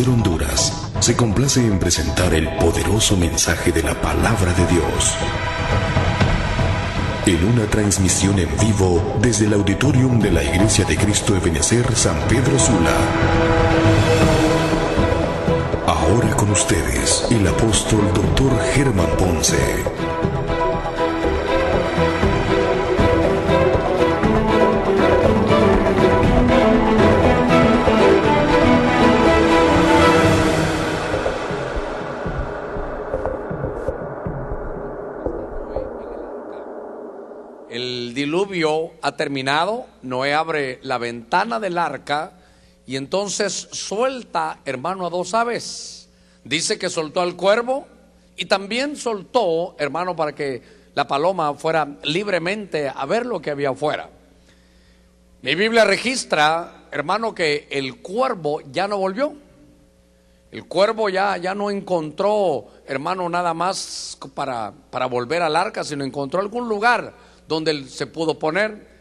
Honduras se complace en presentar el poderoso mensaje de la palabra de Dios. En una transmisión en vivo desde el auditorium de la Iglesia de Cristo de Benecer San Pedro Sula. Ahora con ustedes, el apóstol Dr. Germán Ponce. ha terminado, Noé abre la ventana del arca y entonces suelta, hermano, a dos aves. Dice que soltó al cuervo y también soltó, hermano, para que la paloma fuera libremente a ver lo que había afuera. Mi Biblia registra, hermano, que el cuervo ya no volvió. El cuervo ya, ya no encontró, hermano, nada más para, para volver al arca, sino encontró algún lugar donde se pudo poner.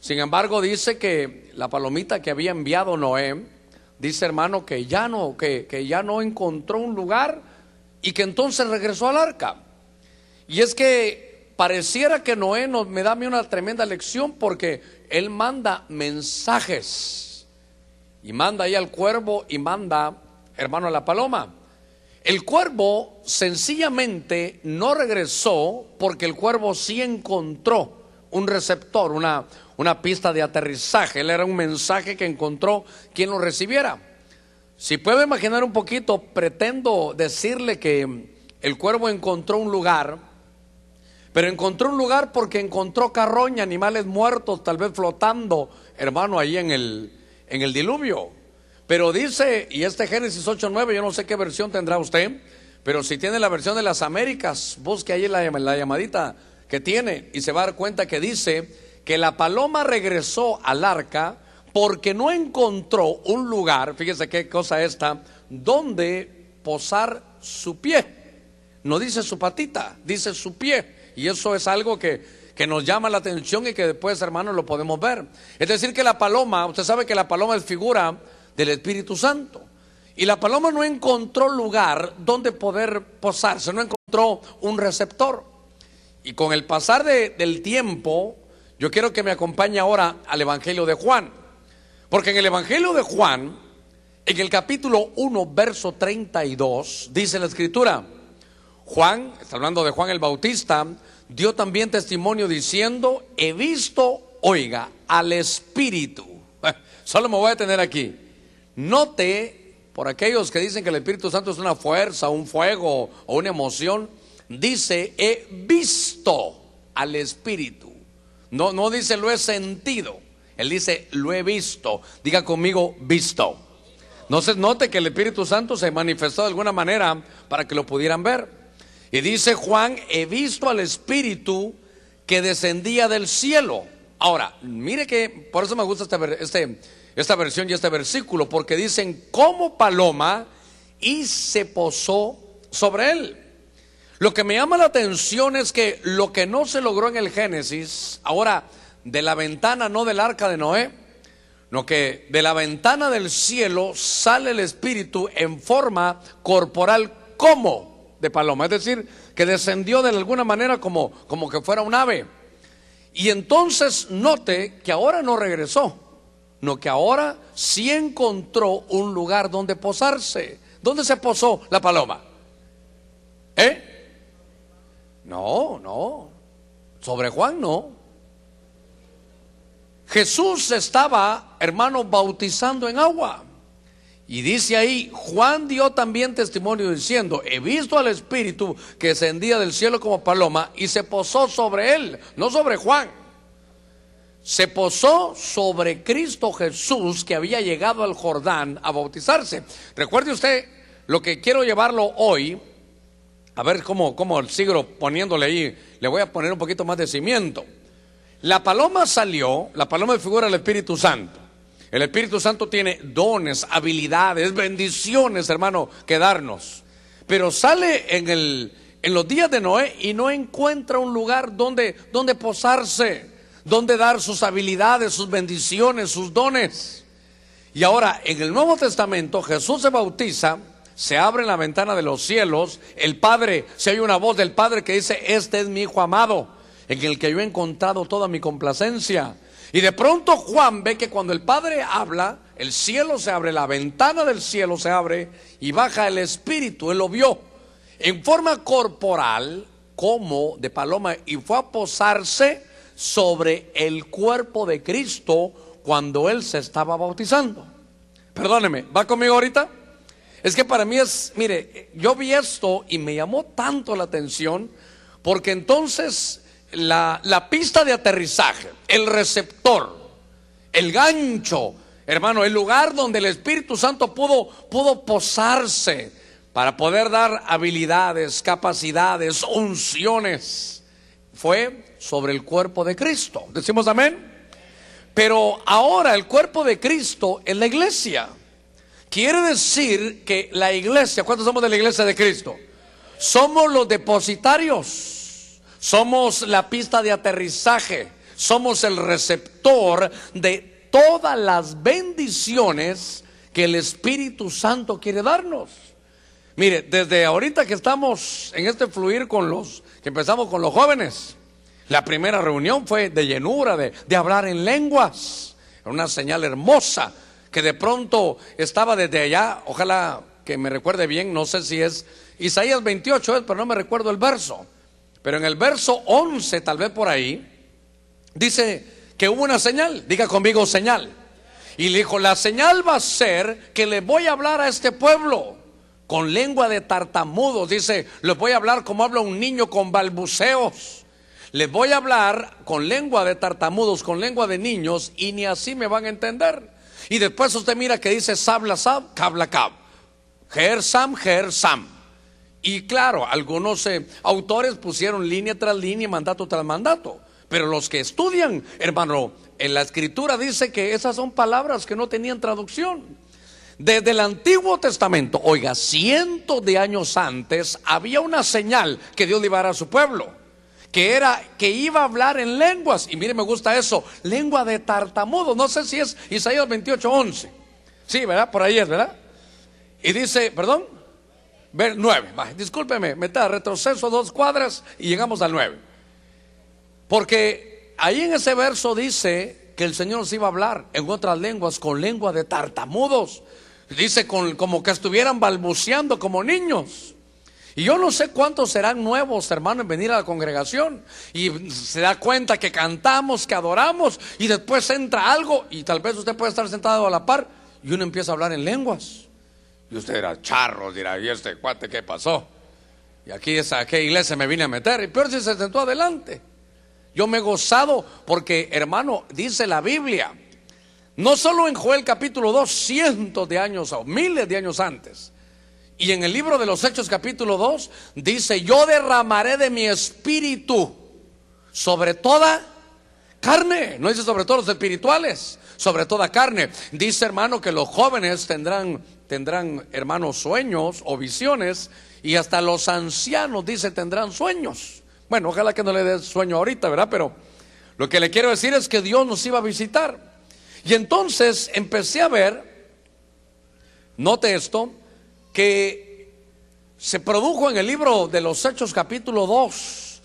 Sin embargo, dice que la palomita que había enviado Noé, dice hermano que ya no, que, ya no encontró un lugar y que entonces regresó al arca. Y es que pareciera que Noé me da una tremenda lección porque él manda mensajes y manda ahí al cuervo y manda, hermano, a la paloma. El cuervo sencillamente no regresó porque el cuervo sí encontró un receptor, una, pista de aterrizaje. Él era un mensaje que encontró quien lo recibiera. Si puedo imaginar un poquito, pretendo decirle que el cuervo encontró un lugar, pero encontró un lugar porque encontró carroña, animales muertos, tal vez flotando, hermano, ahí en el, en el diluvio. Pero dice, y este Génesis 8.9, yo no sé qué versión tendrá usted, pero si tiene la versión de las Américas, busque ahí la llamadita que tiene y se va a dar cuenta que dice que la paloma regresó al arca porque no encontró un lugar, fíjese qué cosa esta, donde posar su pie. No dice su patita, dice su pie. Y eso es algo que, que nos llama la atención y que después, hermanos, lo podemos ver. Es decir, que la paloma, usted sabe que la paloma es figura del Espíritu Santo. Y la paloma no encontró lugar donde poder posarse, no encontró un receptor. Y con el pasar del tiempo, yo quiero que me acompañe ahora al Evangelio de Juan. Porque en el Evangelio de Juan, en el capítulo 1, verso 32, dice la escritura, Juan, está hablando de Juan el Bautista, dio también testimonio diciendo, he visto, oiga, al Espíritu. Solo me voy a detener aquí. Note, por aquellos que dicen que el Espíritu Santo es una fuerza, un fuego o una emoción, dice, he visto al Espíritu. No, no dice, lo he sentido. Él dice, lo he visto. Diga conmigo, visto. No se note que el Espíritu Santo se manifestó de alguna manera para que lo pudieran ver. Y dice Juan, he visto al Espíritu que descendía del cielo. Ahora, mire que, por eso me gusta este este, esta versión y este versículo, porque dicen como paloma y se posó sobre él. Lo que me llama la atención es que lo que no se logró en el Génesis, ahora de la ventana, no del arca de Noé, no que de la ventana del cielo sale el Espíritu en forma corporal como de paloma, es decir, que descendió de alguna manera como, como que fuera un ave. Y entonces note que ahora no regresó, no que ahora sí encontró un lugar donde posarse. ¿Dónde se posó la paloma? ¿Eh? No, no. Sobre Juan no. Jesús estaba, hermano, bautizando en agua. Y dice ahí, Juan dio también testimonio diciendo, he visto al Espíritu que descendía del cielo como paloma y se posó sobre él, no sobre Juan. Se posó sobre Cristo Jesús que había llegado al Jordán a bautizarse. Recuerde usted lo que quiero llevarlo hoy a ver cómo, cómo el siglo poniéndole ahí, le voy a poner un poquito más de cimiento. La paloma salió, la paloma figura el Espíritu Santo. El Espíritu Santo tiene dones, habilidades, bendiciones, hermano, que darnos. Pero sale en, el, en los días de Noé y no encuentra un lugar donde, donde posarse, donde dar sus habilidades, sus bendiciones, sus dones. Y ahora, en el Nuevo Testamento, Jesús se bautiza se abre la ventana de los cielos, el Padre, se oye una voz del Padre que dice, este es mi Hijo amado, en el que yo he encontrado toda mi complacencia. Y de pronto Juan ve que cuando el Padre habla, el cielo se abre, la ventana del cielo se abre y baja el Espíritu, él lo vio, en forma corporal, como de paloma, y fue a posarse sobre el cuerpo de Cristo cuando él se estaba bautizando. Perdóneme, ¿va conmigo ahorita? Es que para mí es, mire, yo vi esto y me llamó tanto la atención porque entonces la, pista de aterrizaje, el receptor, el gancho, hermano, el lugar donde el Espíritu Santo pudo, pudo posarse para poder dar habilidades, capacidades, unciones, fue sobre el cuerpo de Cristo. ¿Decimos amén? Pero ahora el cuerpo de Cristo en la iglesia. Quiere decir que la iglesia, ¿cuántos somos de la iglesia de Cristo? Somos los depositarios, somos la pista de aterrizaje, somos el receptor de todas las bendiciones que el Espíritu Santo quiere darnos. Mire, desde ahorita que estamos en este fluir con los, que empezamos con los jóvenes, la primera reunión fue de llenura, de, de hablar en lenguas, una señal hermosa que de pronto estaba desde allá, ojalá que me recuerde bien, no sé si es Isaías 28, pero no me recuerdo el verso. Pero en el verso 11, tal vez por ahí, dice que hubo una señal, diga conmigo señal. Y le dijo, la señal va a ser que le voy a hablar a este pueblo con lengua de tartamudos. Dice, les voy a hablar como habla un niño con balbuceos. Les voy a hablar con lengua de tartamudos, con lengua de niños, y ni así me van a entender. Y después usted mira que dice Sab Ger Sam, Ger Sam Y claro, algunos eh, autores pusieron línea tras línea, mandato tras mandato. Pero los que estudian, hermano, en la escritura dice que esas son palabras que no tenían traducción. Desde el Antiguo Testamento, oiga, cientos de años antes había una señal que Dios dar a su pueblo que era que iba a hablar en lenguas. Y mire, me gusta eso, lengua de tartamudo. No sé si es Isaías 28, 11. Sí, ¿verdad? Por ahí es, ¿verdad? Y dice, perdón, 9. Discúlpeme, me retroceso dos cuadras y llegamos al 9. Porque ahí en ese verso dice que el Señor se iba a hablar en otras lenguas con lengua de tartamudos. Dice con, como que estuvieran balbuceando como niños. Y yo no sé cuántos serán nuevos, hermanos, en venir a la congregación. Y se da cuenta que cantamos, que adoramos, y después entra algo, y tal vez usted puede estar sentado a la par, y uno empieza a hablar en lenguas. Y usted dirá, charro, dirá, ¿y este cuate qué pasó? Y aquí es a qué iglesia me vine a meter. Y peor si se sentó adelante. Yo me he gozado porque, hermano, dice la Biblia, no solo en Joel capítulo 2, cientos de años o miles de años antes, y en el libro de los Hechos capítulo 2 dice, yo derramaré de mi espíritu sobre toda carne. No dice sobre todos los espirituales, sobre toda carne. Dice hermano que los jóvenes tendrán, tendrán hermanos sueños o visiones y hasta los ancianos dice tendrán sueños. Bueno, ojalá que no le dé sueño ahorita, ¿verdad? Pero lo que le quiero decir es que Dios nos iba a visitar. Y entonces empecé a ver, note esto, que se produjo en el libro de los Hechos capítulo 2,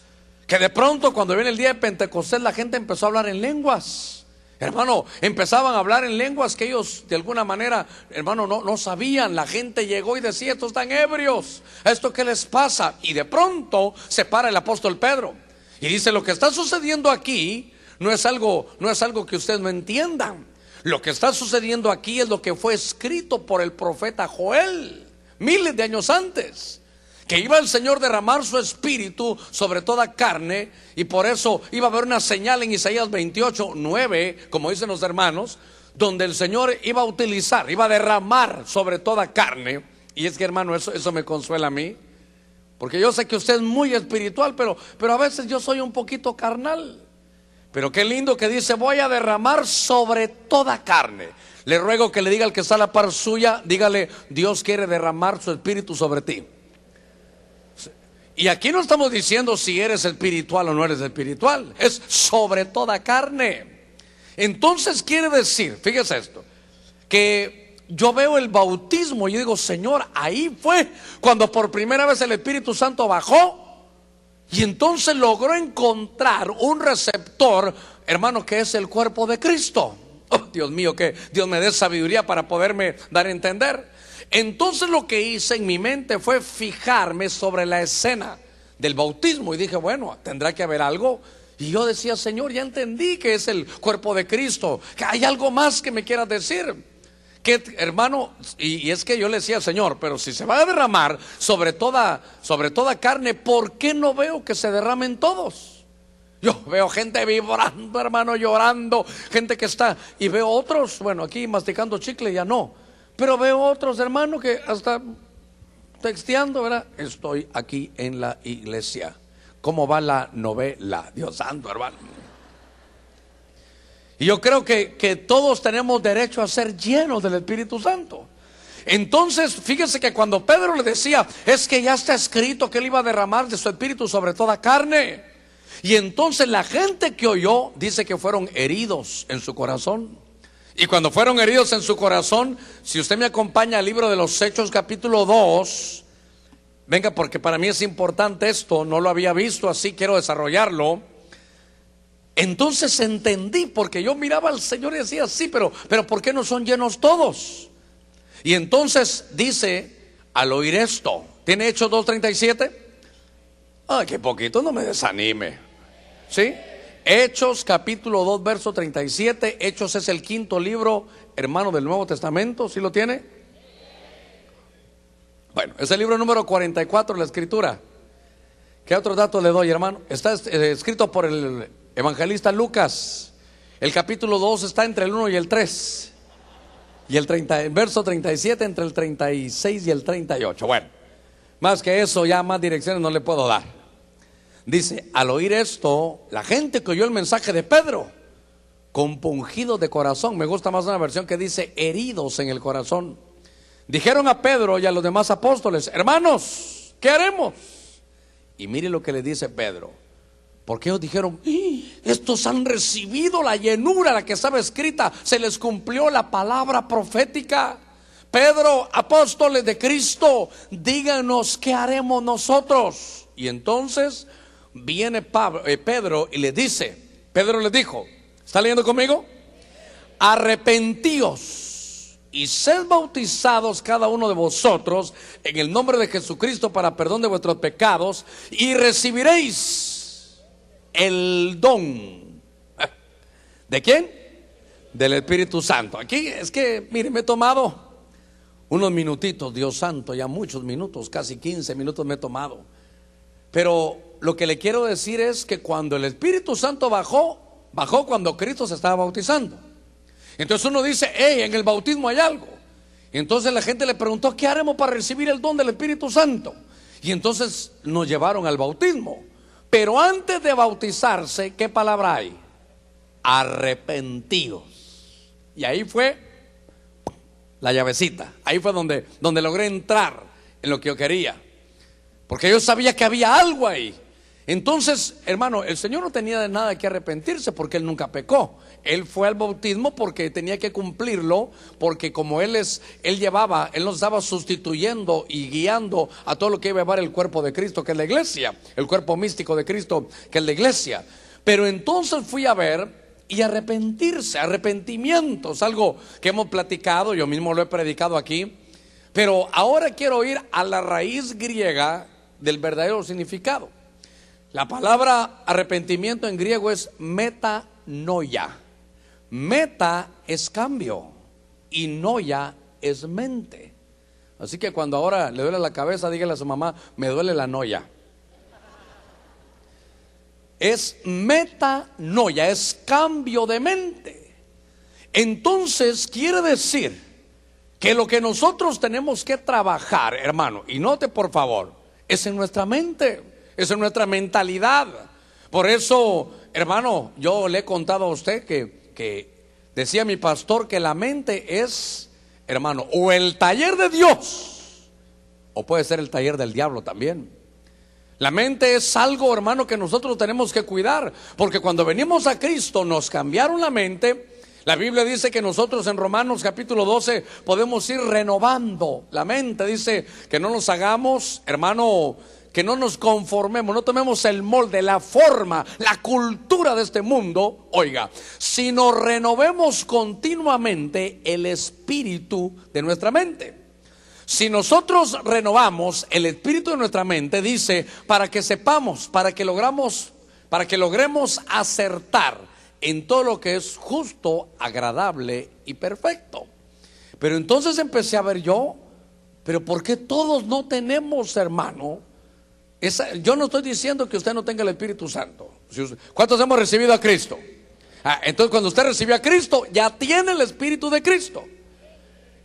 que de pronto cuando viene el día de Pentecostés la gente empezó a hablar en lenguas. Hermano, empezaban a hablar en lenguas que ellos de alguna manera, hermano, no, sabían. La gente llegó y decía, estos están ebrios, ¿esto qué les pasa? Y de pronto se para el apóstol Pedro y dice, lo que está sucediendo aquí no es algo, no es algo que ustedes no entiendan. Lo que está sucediendo aquí es lo que fue escrito por el profeta Joel miles de años antes, que iba el Señor derramar su espíritu sobre toda carne y por eso iba a haber una señal en Isaías 28, 9, como dicen los hermanos, donde el Señor iba a utilizar, iba a derramar sobre toda carne. Y es que hermano, eso, eso me consuela a mí, porque yo sé que usted es muy espiritual, pero, pero a veces yo soy un poquito carnal. Pero qué lindo que dice, voy a derramar sobre toda carne. Le ruego que le diga al que está a la par suya, dígale, Dios quiere derramar su espíritu sobre ti. Y aquí no estamos diciendo si eres espiritual o no eres espiritual, es sobre toda carne. Entonces quiere decir, fíjese esto, que yo veo el bautismo y digo, Señor, ahí fue cuando por primera vez el Espíritu Santo bajó y entonces logró encontrar un receptor, hermano, que es el cuerpo de Cristo. Oh, Dios mío, que Dios me dé sabiduría para poderme dar a entender. Entonces lo que hice en mi mente fue fijarme sobre la escena del bautismo y dije, bueno, tendrá que haber algo. Y yo decía, Señor, ya entendí que es el cuerpo de Cristo, que hay algo más que me quieras decir que, hermano, y, es que yo le decía, Señor, pero si se va a derramar sobre toda, sobre toda carne, ¿por qué no veo que se derramen todos? Yo veo gente vibrando, hermano, llorando, gente que está, y veo otros, bueno, aquí masticando chicle ya no, pero veo otros, hermano, que hasta texteando, ¿verdad? Estoy aquí en la iglesia. ¿Cómo va la novela? Dios santo, hermano. Y yo creo que, todos tenemos derecho a ser llenos del Espíritu Santo. Entonces, fíjense que cuando Pedro le decía, es que ya está escrito que él iba a derramar de su espíritu sobre toda carne. Y entonces la gente que oyó dice que fueron heridos en su corazón. Y cuando fueron heridos en su corazón, si usted me acompaña al libro de los Hechos capítulo 2, venga porque para mí es importante esto, no lo había visto, así quiero desarrollarlo. Entonces entendí, porque yo miraba al Señor y decía, sí, pero, pero ¿por qué no son llenos todos? Y entonces dice, al oír esto, ¿tiene Hechos 2.37? Ay, qué poquito, no me desanime. ¿Sí? Hechos capítulo 2, verso 37. Hechos es el quinto libro, hermano del Nuevo Testamento, ¿sí lo tiene? Bueno, es el libro número 44 de la Escritura. ¿Qué otro dato le doy, hermano? Está eh, escrito por el Evangelista Lucas, el capítulo 2 está entre el 1 y el 3. Y el 30, verso 37 entre el 36 y el 38. Bueno, más que eso, ya más direcciones no le puedo dar. Dice, al oír esto, la gente que oyó el mensaje de Pedro, Compungido de corazón, me gusta más una versión que dice, heridos en el corazón, dijeron a Pedro y a los demás apóstoles, hermanos, ¿qué haremos? Y mire lo que le dice Pedro. Porque ellos dijeron, estos han recibido la llenura, la que estaba escrita, se les cumplió la palabra profética. Pedro, apóstoles de Cristo, díganos qué haremos nosotros. Y entonces viene eh, Pedro y le dice, Pedro le dijo, ¿está leyendo conmigo? Arrepentíos y sed bautizados cada uno de vosotros en el nombre de Jesucristo para perdón de vuestros pecados y recibiréis el don. ¿De quién? Del Espíritu Santo. Aquí es que, mire, me he tomado unos minutitos, Dios santo, ya muchos minutos, casi 15 minutos me he tomado. Pero lo que le quiero decir es que cuando el Espíritu Santo bajó, bajó cuando Cristo se estaba bautizando. Entonces uno dice, hey, en el bautismo hay algo. entonces la gente le preguntó, ¿qué haremos para recibir el don del Espíritu Santo? Y entonces nos llevaron al bautismo. Pero antes de bautizarse, ¿qué palabra hay? Arrepentidos. Y ahí fue la llavecita. Ahí fue donde, donde logré entrar en lo que yo quería. Porque yo sabía que había algo ahí. Entonces, hermano, el Señor no tenía de nada que arrepentirse porque Él nunca pecó. Él fue al bautismo porque tenía que cumplirlo, porque como él es, él llevaba, él nos estaba sustituyendo y guiando a todo lo que iba a llevar el cuerpo de Cristo, que es la iglesia, el cuerpo místico de Cristo, que es la iglesia. Pero entonces fui a ver y arrepentirse, Es algo que hemos platicado, yo mismo lo he predicado aquí. Pero ahora quiero ir a la raíz griega del verdadero significado. La palabra arrepentimiento en griego es metanoia. Meta es cambio y noya es mente. Así que cuando ahora le duele la cabeza, dígale a su mamá, me duele la noya. Es meta noya, es cambio de mente. Entonces quiere decir que lo que nosotros tenemos que trabajar, hermano, y note por favor, es en nuestra mente, es en nuestra mentalidad. Por eso, hermano, yo le he contado a usted que que decía mi pastor que la mente es, hermano, o el taller de Dios, o puede ser el taller del diablo también. La mente es algo, hermano, que nosotros tenemos que cuidar, porque cuando venimos a Cristo nos cambiaron la mente. La Biblia dice que nosotros en Romanos capítulo 12 podemos ir renovando la mente. Dice que no nos hagamos, hermano, que no nos conformemos, no tomemos el molde, la forma, la cultura de este mundo, oiga, sino renovemos continuamente el espíritu de nuestra mente. Si nosotros renovamos el espíritu de nuestra mente, dice, para que sepamos, para que logramos, para que logremos acertar en todo lo que es justo, agradable y perfecto. Pero entonces empecé a ver yo, pero ¿por qué todos no tenemos, hermano, yo no estoy diciendo que usted no tenga el Espíritu Santo. ¿Cuántos hemos recibido a Cristo? Ah, entonces, cuando usted recibió a Cristo, ya tiene el Espíritu de Cristo.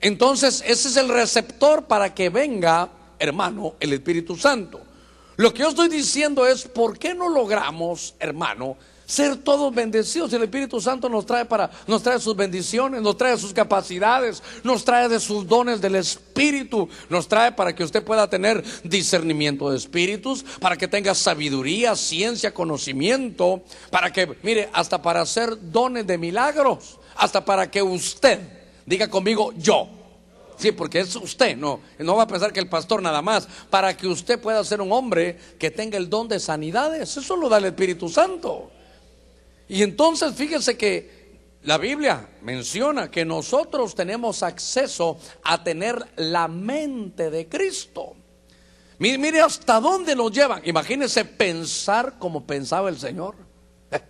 Entonces, ese es el receptor para que venga, hermano, el Espíritu Santo. Lo que yo estoy diciendo es, ¿por qué no logramos, hermano, ser todos bendecidos. El Espíritu Santo nos trae para nos trae sus bendiciones, nos trae sus capacidades, nos trae de sus dones del Espíritu, nos trae para que usted pueda tener discernimiento de espíritus, para que tenga sabiduría, ciencia, conocimiento, para que mire, hasta para hacer dones de milagros, hasta para que usted diga conmigo yo. Sí, porque es usted, no, no va a pensar que el pastor nada más, para que usted pueda ser un hombre que tenga el don de sanidades. Eso lo da el Espíritu Santo. Y entonces fíjense que la Biblia menciona que nosotros tenemos acceso a tener la mente de Cristo. Mire, hasta dónde nos llevan. Imagínense pensar como pensaba el Señor. Eh,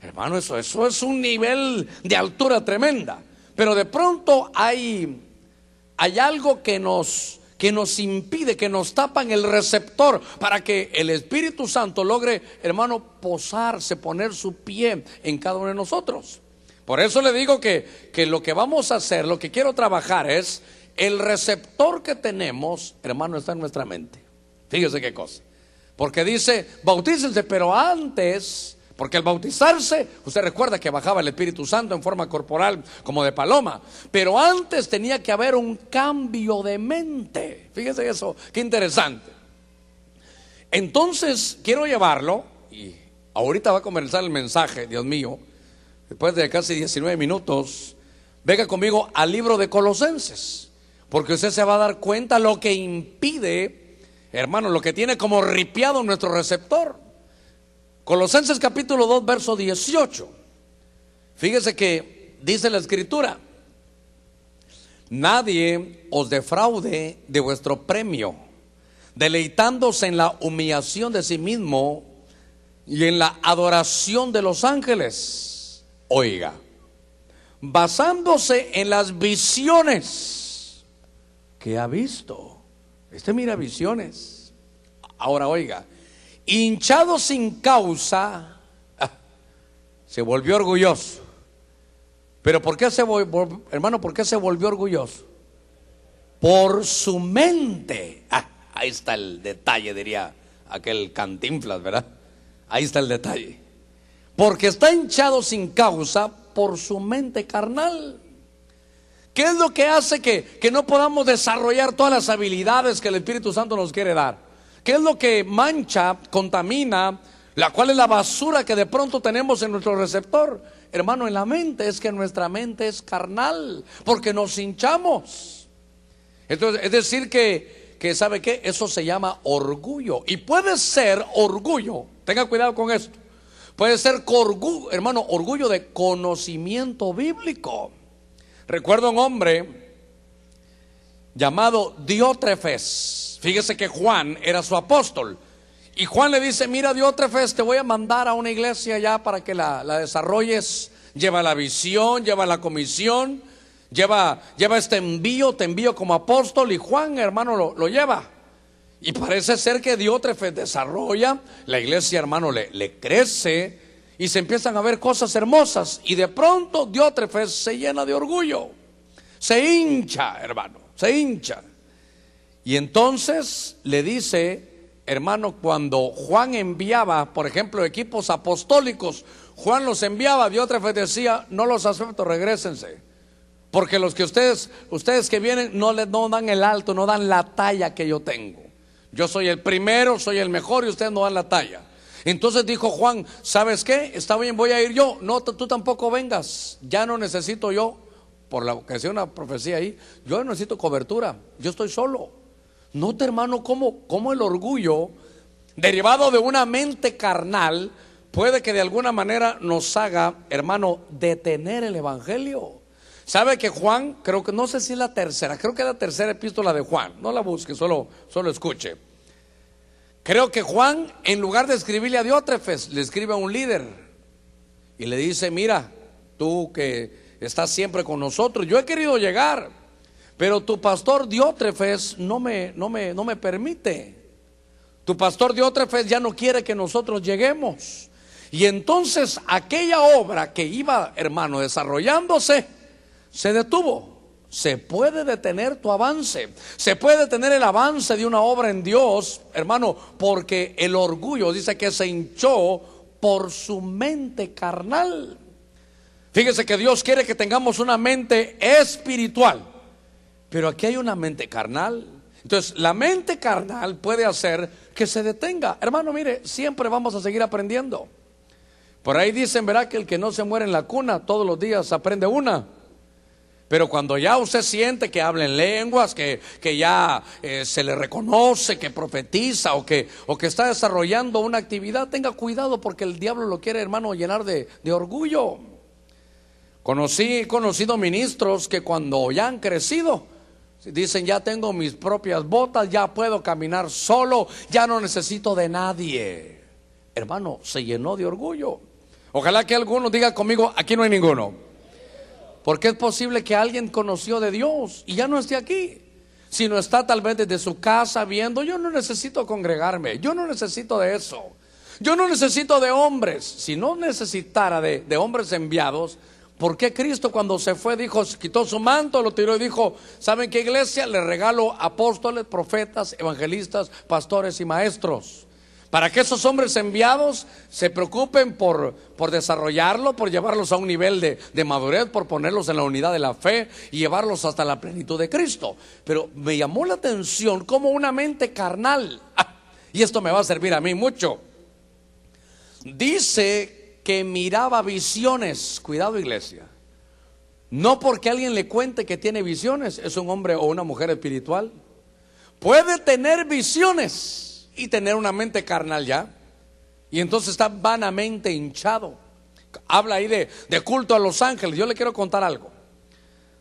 hermano, eso, eso es un nivel de altura tremenda. Pero de pronto hay, hay algo que nos que nos impide, que nos tapan el receptor para que el Espíritu Santo logre, hermano, posarse, poner su pie en cada uno de nosotros. Por eso le digo que, lo que vamos a hacer, lo que quiero trabajar es el receptor que tenemos, hermano, está en nuestra mente. Fíjese qué cosa. Porque dice, bautícense, pero antes porque al bautizarse, usted recuerda que bajaba el Espíritu Santo en forma corporal como de paloma. Pero antes tenía que haber un cambio de mente. Fíjese eso, qué interesante. Entonces, quiero llevarlo, y ahorita va a comenzar el mensaje, Dios mío, después de casi 19 minutos, venga conmigo al libro de Colosenses, porque usted se va a dar cuenta lo que impide, hermano, lo que tiene como ripiado nuestro receptor. Colosenses capítulo 2, verso 18. Fíjese que dice la escritura, nadie os defraude de vuestro premio, deleitándose en la humillación de sí mismo y en la adoración de los ángeles. Oiga, basándose en las visiones que ha visto. Este mira visiones. Ahora oiga, hinchado sin causa, ah, se volvió orgulloso. Pero ¿por qué se volvió, hermano, por qué se volvió orgulloso? Por su mente. Ah, ahí está el detalle, diría aquel cantinflas, ¿verdad? Ahí está el detalle. Porque está hinchado sin causa por su mente carnal. ¿Qué es lo que hace que no podamos desarrollar todas las habilidades que el Espíritu Santo nos quiere dar? ¿Qué es lo que mancha, contamina, la cual es la basura que de pronto tenemos en nuestro receptor? Hermano, en la mente es que nuestra mente es carnal, porque nos hinchamos. Entonces, es decir que, ¿sabe qué? Eso se llama orgullo. Y puede ser orgullo, tenga cuidado con esto. Puede ser, orgullo, hermano, orgullo de conocimiento bíblico. Recuerdo un hombre llamado Diótrefes Fíjese que Juan era su apóstol. Y Juan le dice, mira Diótrefes, te voy a mandar a una iglesia ya para que la, desarrolles. Lleva la visión, lleva la comisión, lleva, lleva este envío, te envío como apóstol. Y Juan, hermano, lo, lleva. Y parece ser que Diótrefes desarrolla, la iglesia, hermano, le, le crece y se empiezan a ver cosas hermosas. Y de pronto Diótrefes se llena de orgullo. Se hincha, hermano, se hincha. Y entonces le dice, hermano, cuando Juan enviaba, por ejemplo, equipos apostólicos, Juan los enviaba, otra vez decía, no los acepto, regresense. Porque los que ustedes, ustedes que vienen, no les no dan el alto, no dan la talla que yo tengo. Yo soy el primero, soy el mejor y ustedes no dan la talla. Entonces dijo Juan, ¿sabes qué? Está bien, voy a ir yo. No, tú tampoco vengas. Ya no necesito yo, por la ocasión, una profecía ahí, yo no necesito cobertura. Yo estoy solo. Nota, hermano, cómo, cómo el orgullo, derivado de una mente carnal, puede que de alguna manera nos haga, hermano, detener el Evangelio. ¿Sabe que Juan, creo que, no sé si es la tercera, creo que es la tercera epístola de Juan, no la busque, solo, solo escuche. Creo que Juan, en lugar de escribirle a Diótrefes, le escribe a un líder y le dice, mira, tú que estás siempre con nosotros, yo he querido llegar, pero tu pastor Diótrefes no me, no me, no me permite. Tu pastor Diótrefes ya no quiere que nosotros lleguemos. Y entonces aquella obra que iba, hermano, desarrollándose, se detuvo. Se puede detener tu avance. Se puede detener el avance de una obra en Dios, hermano, porque el orgullo dice que se hinchó por su mente carnal. Fíjese que Dios quiere que tengamos una mente espiritual. Pero aquí hay una mente carnal. Entonces, la mente carnal puede hacer que se detenga. Hermano, mire, siempre vamos a seguir aprendiendo. Por ahí dicen, verá que el que no se muere en la cuna todos los días aprende una. Pero cuando ya usted siente que hablen lenguas, que, que ya eh, se le reconoce, que profetiza o que, o que está desarrollando una actividad, tenga cuidado porque el diablo lo quiere, hermano, llenar de, de orgullo. Conocí, he conocido ministros que cuando ya han crecido, Dicen, ya tengo mis propias botas, ya puedo caminar solo, ya no necesito de nadie. Hermano, se llenó de orgullo. Ojalá que alguno diga conmigo, aquí no hay ninguno. Porque es posible que alguien conoció de Dios y ya no esté aquí. sino está tal vez desde su casa viendo, yo no necesito congregarme, yo no necesito de eso. Yo no necesito de hombres. Si no necesitara de, de hombres enviados, ¿Por qué Cristo cuando se fue dijo, quitó su manto, lo tiró y dijo, ¿saben qué iglesia? Le regalo apóstoles, profetas, evangelistas, pastores y maestros. Para que esos hombres enviados se preocupen por, desarrollarlo, por llevarlos a un nivel de, de madurez, por ponerlos en la unidad de la fe y llevarlos hasta la plenitud de Cristo. Pero me llamó la atención como una mente carnal, y esto me va a servir a mí mucho, dice que miraba visiones. Cuidado iglesia. No porque alguien le cuente que tiene visiones, es un hombre o una mujer espiritual. Puede tener visiones y tener una mente carnal ya. Y entonces está vanamente hinchado. Habla ahí de, de culto a los ángeles. Yo le quiero contar algo.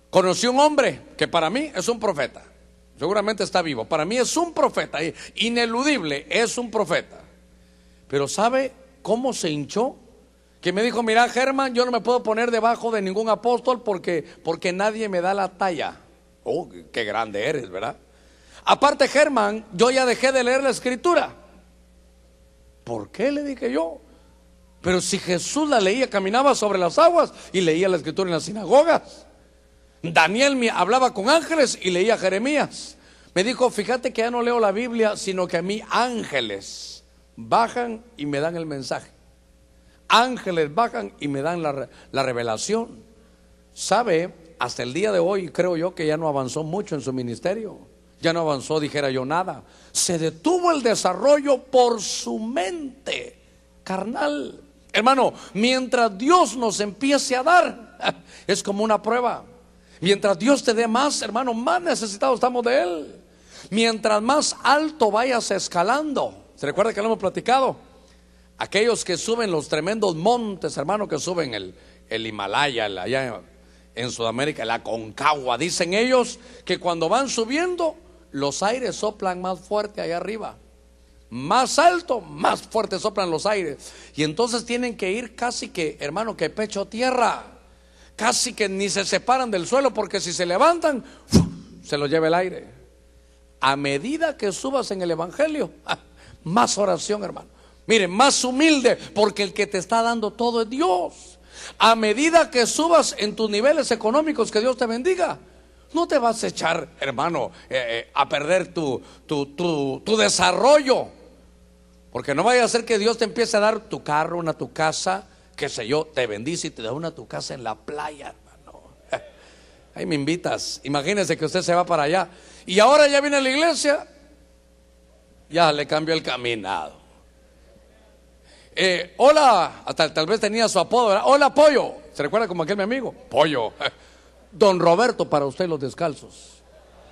Conocí un hombre que para mí es un profeta. Seguramente está vivo. Para mí es un profeta. Ineludible, es un profeta. Pero ¿sabe cómo se hinchó? que me dijo, mira Germán, yo no me puedo poner debajo de ningún apóstol porque, porque nadie me da la talla. Oh, qué grande eres, ¿verdad? Aparte, Germán, yo ya dejé de leer la escritura. ¿Por qué le dije yo? Pero si Jesús la leía, caminaba sobre las aguas y leía la escritura en las sinagogas. Daniel hablaba con ángeles y leía Jeremías. Me dijo, fíjate que ya no leo la Biblia, sino que a mí ángeles bajan y me dan el mensaje ángeles bajan y me dan la, revelación. ¿Sabe? Hasta el día de hoy creo yo que ya no avanzó mucho en su ministerio. Ya no avanzó, dijera yo, nada. Se detuvo el desarrollo por su mente carnal. Hermano, mientras Dios nos empiece a dar, es como una prueba. Mientras Dios te dé más, hermano, más necesitados estamos de Él. Mientras más alto vayas escalando, ¿se recuerda que lo hemos platicado? Aquellos que suben los tremendos montes, hermano, que suben el, Himalaya, allá en Sudamérica, la Concagua, dicen ellos que cuando van subiendo, los aires soplan más fuerte allá arriba. Más alto, más fuerte soplan los aires. Y entonces tienen que ir casi que, hermano, que pecho tierra. Casi que ni se separan del suelo porque si se levantan, se los lleva el aire. A medida que subas en el Evangelio, más oración, hermano Miren, más humilde, porque el que te está dando todo es Dios. A medida que subas en tus niveles económicos, que Dios te bendiga, no te vas a echar, hermano, eh, eh, a perder tu, desarrollo. Porque no vaya a ser que Dios te empiece a dar tu carro, una tu casa, Que sé yo, te bendice y te da una tu casa en la playa, hermano. Ahí me invitas. Imagínese que usted se va para allá. Y ahora ya viene a la iglesia. Ya le cambio el caminado. Eh, hola, tal, tal, vez tenía su apodo, ¿verdad? hola Pollo, ¿se recuerda como aquel mi amigo? Pollo. Don Roberto para usted los descalzos.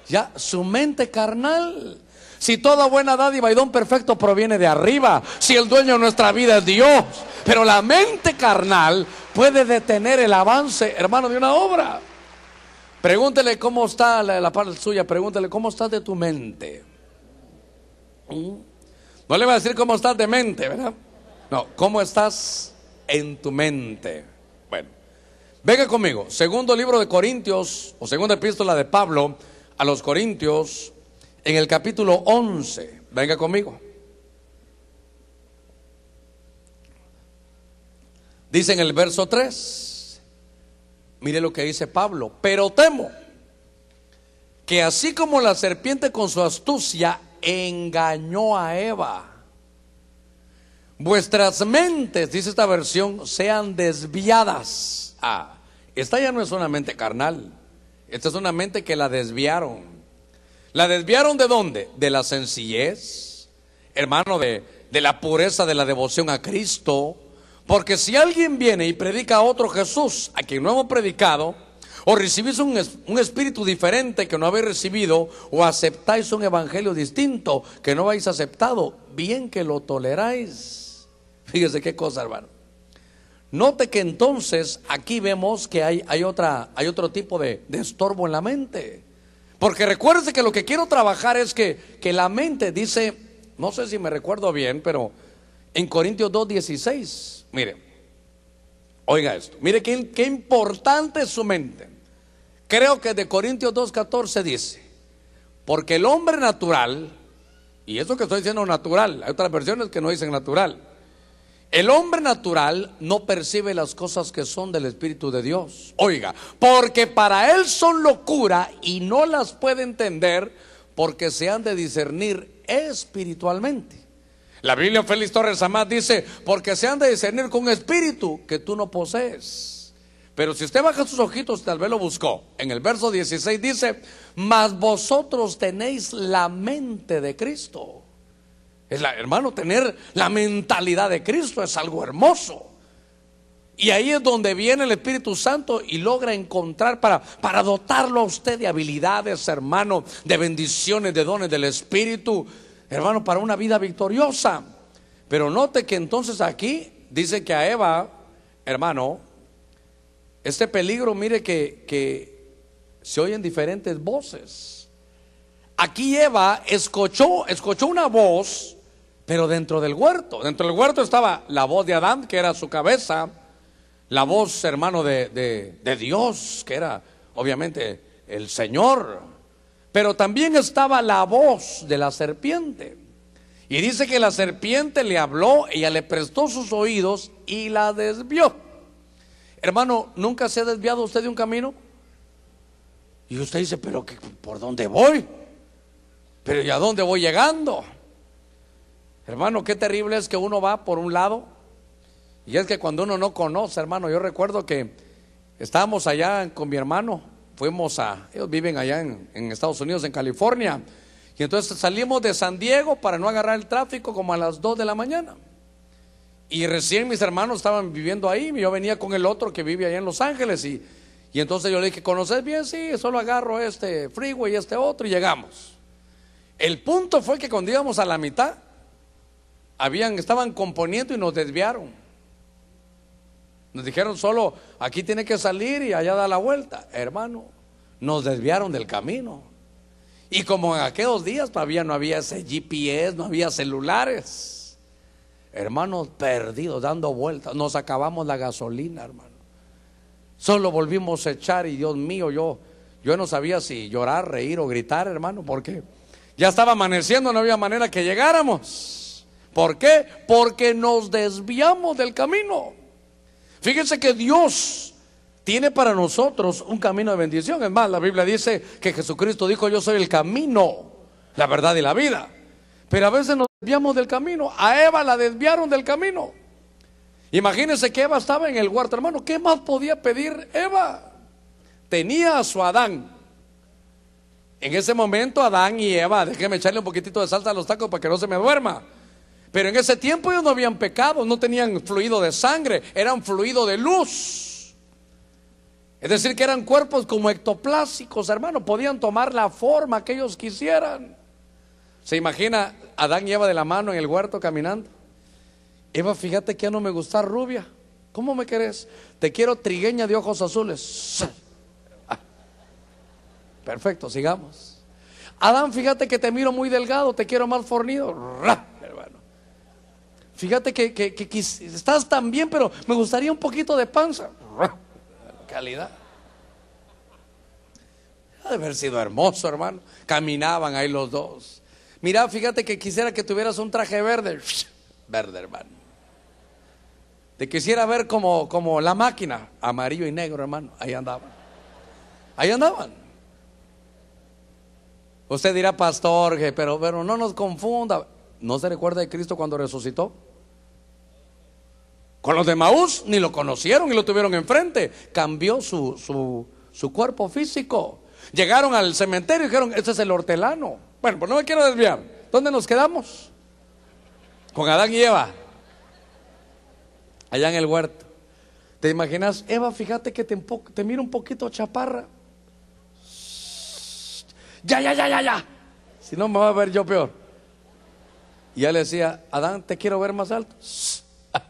Ya, su mente carnal. Si toda buena dádiva y don perfecto proviene de arriba, si el dueño de nuestra vida es Dios, pero la mente carnal puede detener el avance, hermano, de una obra. Pregúntele cómo está la, la parte suya, pregúntele cómo está de tu mente. ¿Mm? No le va a decir cómo está de mente, ¿verdad? No, ¿cómo estás en tu mente? Bueno, venga conmigo. Segundo libro de Corintios, o segunda epístola de Pablo a los Corintios, en el capítulo 11. Venga conmigo. Dice en el verso 3, mire lo que dice Pablo, pero temo que así como la serpiente con su astucia engañó a Eva, Vuestras mentes, dice esta versión, sean desviadas. Ah, esta ya no es una mente carnal. Esta es una mente que la desviaron. ¿La desviaron de dónde? De la sencillez, hermano, de, de la pureza de la devoción a Cristo. Porque si alguien viene y predica a otro Jesús, a quien no hemos predicado, o recibís un, espíritu diferente que no habéis recibido, o aceptáis un evangelio distinto que no habéis aceptado, bien que lo toleráis. Fíjese qué cosa, hermano. Note que entonces aquí vemos que hay, hay, otra, hay otro tipo de, de, estorbo en la mente. Porque recuérdense que lo que quiero trabajar es que, la mente dice, no sé si me recuerdo bien, pero en Corintios 2.16, mire, oiga esto, mire qué, qué importante es su mente. Creo que de Corintios 2.14 dice, porque el hombre natural, y eso que estoy diciendo natural, hay otras versiones que no dicen natural, el hombre natural no percibe las cosas que son del Espíritu de Dios. Oiga, porque para él son locura y no las puede entender porque se han de discernir espiritualmente. La Biblia Félix Torres Amás dice, porque se han de discernir con un espíritu que tú no posees. Pero si usted baja sus ojitos, tal vez lo buscó. En el verso 16 dice, mas vosotros tenéis la mente de Cristo. Es hermano, tener la mentalidad de Cristo es algo hermoso. Y ahí es donde viene el Espíritu Santo y logra encontrar para, para dotarlo a usted de habilidades, hermano, de bendiciones, de dones del Espíritu, hermano, para una vida victoriosa. Pero note que entonces aquí dice que a Eva, hermano, este peligro, mire que, que se oyen diferentes voces. Aquí Eva escuchó, escuchó una voz pero dentro del huerto. Dentro del huerto estaba la voz de Adán, que era su cabeza, la voz, hermano, de, Dios, que era obviamente el Señor, pero también estaba la voz de la serpiente. Y dice que la serpiente le habló, ella le prestó sus oídos y la desvió. Hermano, ¿nunca se ha desviado usted de un camino? Y usted dice, pero qué, ¿por dónde voy? Pero ¿y a dónde voy llegando? Hermano, qué terrible es que uno va por un lado. Y es que cuando uno no conoce, hermano, yo recuerdo que estábamos allá con mi hermano, fuimos a, ellos viven allá en, Estados Unidos, en California. Y entonces salimos de San Diego para no agarrar el tráfico como a las 2 de la mañana. Y recién mis hermanos estaban viviendo ahí, yo venía con el otro que vive allá en Los Ángeles y, y entonces yo le dije, ¿conoces bien? Sí, solo agarro este freeway y este otro y llegamos. El punto fue que cuando íbamos a la mitad, habían, estaban componiendo y nos desviaron. Nos dijeron solo, aquí tiene que salir y allá da la vuelta. Hermano, nos desviaron del camino. Y como en aquellos días todavía no había ese GPS, no había celulares. Hermanos perdidos, dando vueltas. Nos acabamos la gasolina, hermano. Solo volvimos a echar y Dios mío, yo, yo no sabía si llorar, reír o gritar, hermano, porque ya estaba amaneciendo, no había manera que llegáramos. ¿Por qué? Porque nos desviamos del camino. Fíjense que Dios tiene para nosotros un camino de bendición. Es más, la Biblia dice que Jesucristo dijo, yo soy el camino, la verdad y la vida. Pero a veces nos desviamos del camino. A Eva la desviaron del camino. Imagínense que Eva estaba en el huerto, hermano. ¿Qué más podía pedir Eva? Tenía a su Adán. En ese momento Adán y Eva, déjeme echarle un poquitito de salsa a los tacos para que no se me duerma. Pero en ese tiempo ellos no habían pecado, no tenían fluido de sangre, eran fluido de luz. Es decir, que eran cuerpos como ectoplásicos, hermano, podían tomar la forma que ellos quisieran. ¿Se imagina Adán y Eva de la mano en el huerto caminando? Eva, fíjate que ya no me gusta rubia. ¿Cómo me querés? Te quiero trigueña de ojos azules. Perfecto, sigamos. Adán, fíjate que te miro muy delgado, te quiero más fornido. Fíjate que, que, estás tan bien, pero me gustaría un poquito de panza. Calidad. Ha de haber sido hermoso, hermano. Caminaban ahí los dos. Mira, fíjate que quisiera que tuvieras un traje verde. Verde, hermano. Te quisiera ver como, como la máquina, amarillo y negro, hermano. Ahí andaban. Ahí andaban. Usted dirá, pastor, pero, pero no nos confunda. ¿No se recuerda de Cristo cuando resucitó? Con los de Maús ni lo conocieron y lo tuvieron enfrente. Cambió su, su, cuerpo físico. Llegaron al cementerio y dijeron, ese es el hortelano. Bueno, pues no me quiero desviar. ¿Dónde nos quedamos? Con Adán y Eva. Allá en el huerto. ¿Te imaginas? Eva, fíjate que te, te mira un poquito chaparra. Ya, ya, ya, ya, ya. Si no, me va a ver yo peor. Y ya le decía, Adán, te quiero ver más alto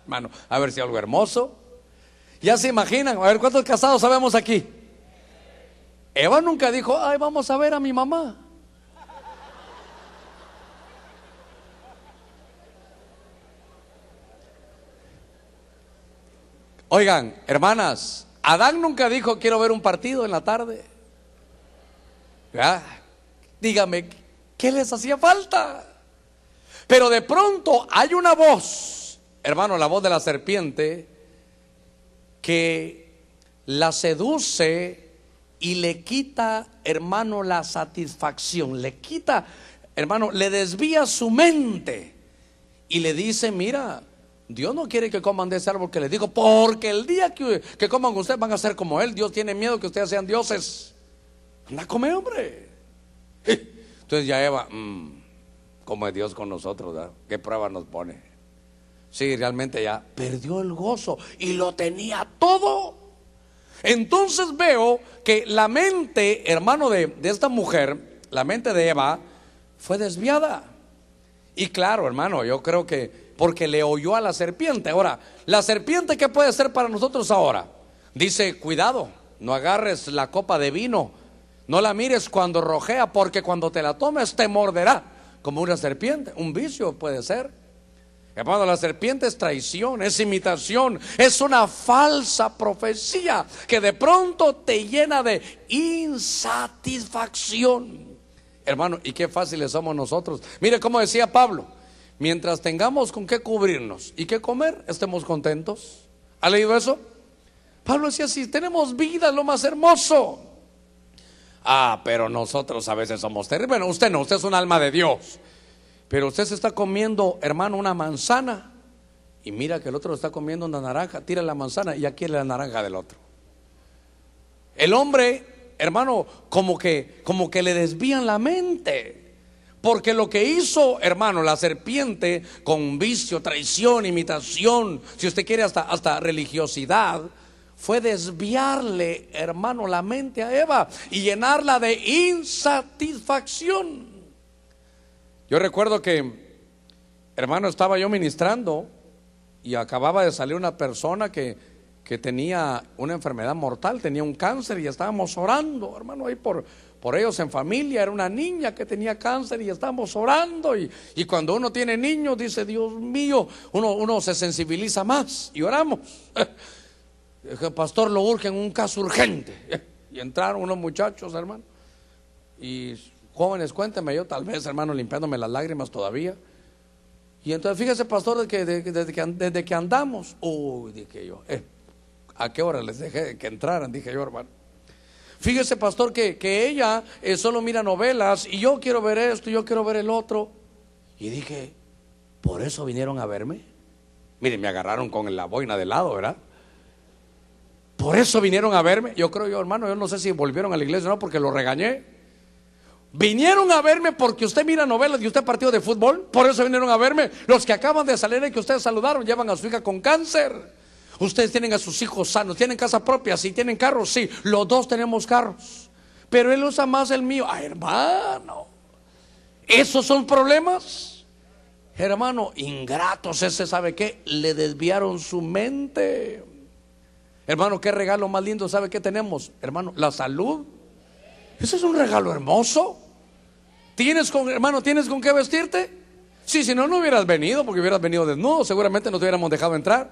hermano, a ver si algo hermoso. Ya se imaginan, a ver cuántos casados sabemos aquí. Eva nunca dijo, ay, vamos a ver a mi mamá. Oigan, hermanas, Adán nunca dijo, quiero ver un partido en la tarde. Dígame, ¿qué les hacía falta? Pero de pronto hay una voz hermano, la voz de la serpiente que la seduce y le quita, hermano, la satisfacción, le quita, hermano, le desvía su mente y le dice, mira, Dios no quiere que coman de ese árbol que le digo, porque el día que, que coman ustedes van a ser como Él, Dios tiene miedo que ustedes sean dioses. Anda come hombre. Entonces ya Eva, mm, como es Dios con nosotros, Que ¿Qué prueba nos pone? Sí, realmente ya perdió el gozo y lo tenía todo. Entonces veo que la mente, hermano de, esta mujer, la mente de Eva, fue desviada. Y claro, hermano, yo creo que porque le oyó a la serpiente. Ahora, la serpiente, que puede ser para nosotros ahora? Dice, cuidado, no agarres la copa de vino, no la mires cuando rojea, porque cuando te la tomes te morderá, como una serpiente, un vicio puede ser. Hermano, la serpiente es traición, es imitación, es una falsa profecía que de pronto te llena de insatisfacción. Hermano, y qué fáciles somos nosotros. Mire cómo decía Pablo, mientras tengamos con qué cubrirnos y qué comer, estemos contentos. ¿Ha leído eso? Pablo decía, así, tenemos vida, lo más hermoso. Ah, pero nosotros a veces somos terribles. Bueno, usted no, usted es un alma de Dios. Pero usted se está comiendo, hermano, una manzana y mira que el otro está comiendo una naranja, tira la manzana y aquí quiere la naranja del otro. El hombre, hermano, como que, como que le desvían la mente. Porque lo que hizo, hermano, la serpiente con vicio, traición, imitación, si usted quiere hasta, hasta religiosidad, fue desviarle, hermano, la mente a Eva y llenarla de insatisfacción. Yo recuerdo que, hermano, estaba yo ministrando y acababa de salir una persona que, tenía una enfermedad mortal, tenía un cáncer y estábamos orando, hermano, ahí por, por ellos en familia, era una niña que tenía cáncer y estábamos orando. Y, cuando uno tiene niños, dice, Dios mío, uno, uno se sensibiliza más y oramos. El pastor lo urge en un caso urgente. Y entraron unos muchachos, hermano, y Jóvenes, cuéntenme, yo tal vez, hermano, limpiándome las lágrimas todavía. Y entonces, fíjese, pastor, que, desde, que, andamos, uy, dije yo, eh, ¿a qué hora les dejé que entraran? Dije yo, hermano. Fíjese, pastor, que, que ella eh, solo mira novelas y yo quiero ver esto, y yo quiero ver el otro. Y dije, ¿por eso vinieron a verme? Miren, me agarraron con la boina de lado, ¿verdad? ¿Por eso vinieron a verme? Yo creo yo, hermano, yo no sé si volvieron a la iglesia o no, porque lo regañé. Vinieron a verme porque usted mira novelas y usted partido de fútbol. Por eso vinieron a verme. Los que acaban de salir y que ustedes saludaron llevan a su hija con cáncer. Ustedes tienen a sus hijos sanos, tienen casa propia, sí, tienen carros, sí. Los dos tenemos carros. Pero él usa más el mío. Ah, hermano. ¿Esos son problemas? Hermano, ingratos ese, ¿sabe qué? Le desviaron su mente. Hermano, qué regalo más lindo, ¿sabe qué tenemos? Hermano, la salud. Ese es un regalo hermoso. ¿Tienes con, hermano, tienes con qué vestirte? Sí, si no, no hubieras venido, porque hubieras venido desnudo, seguramente no te hubiéramos dejado entrar.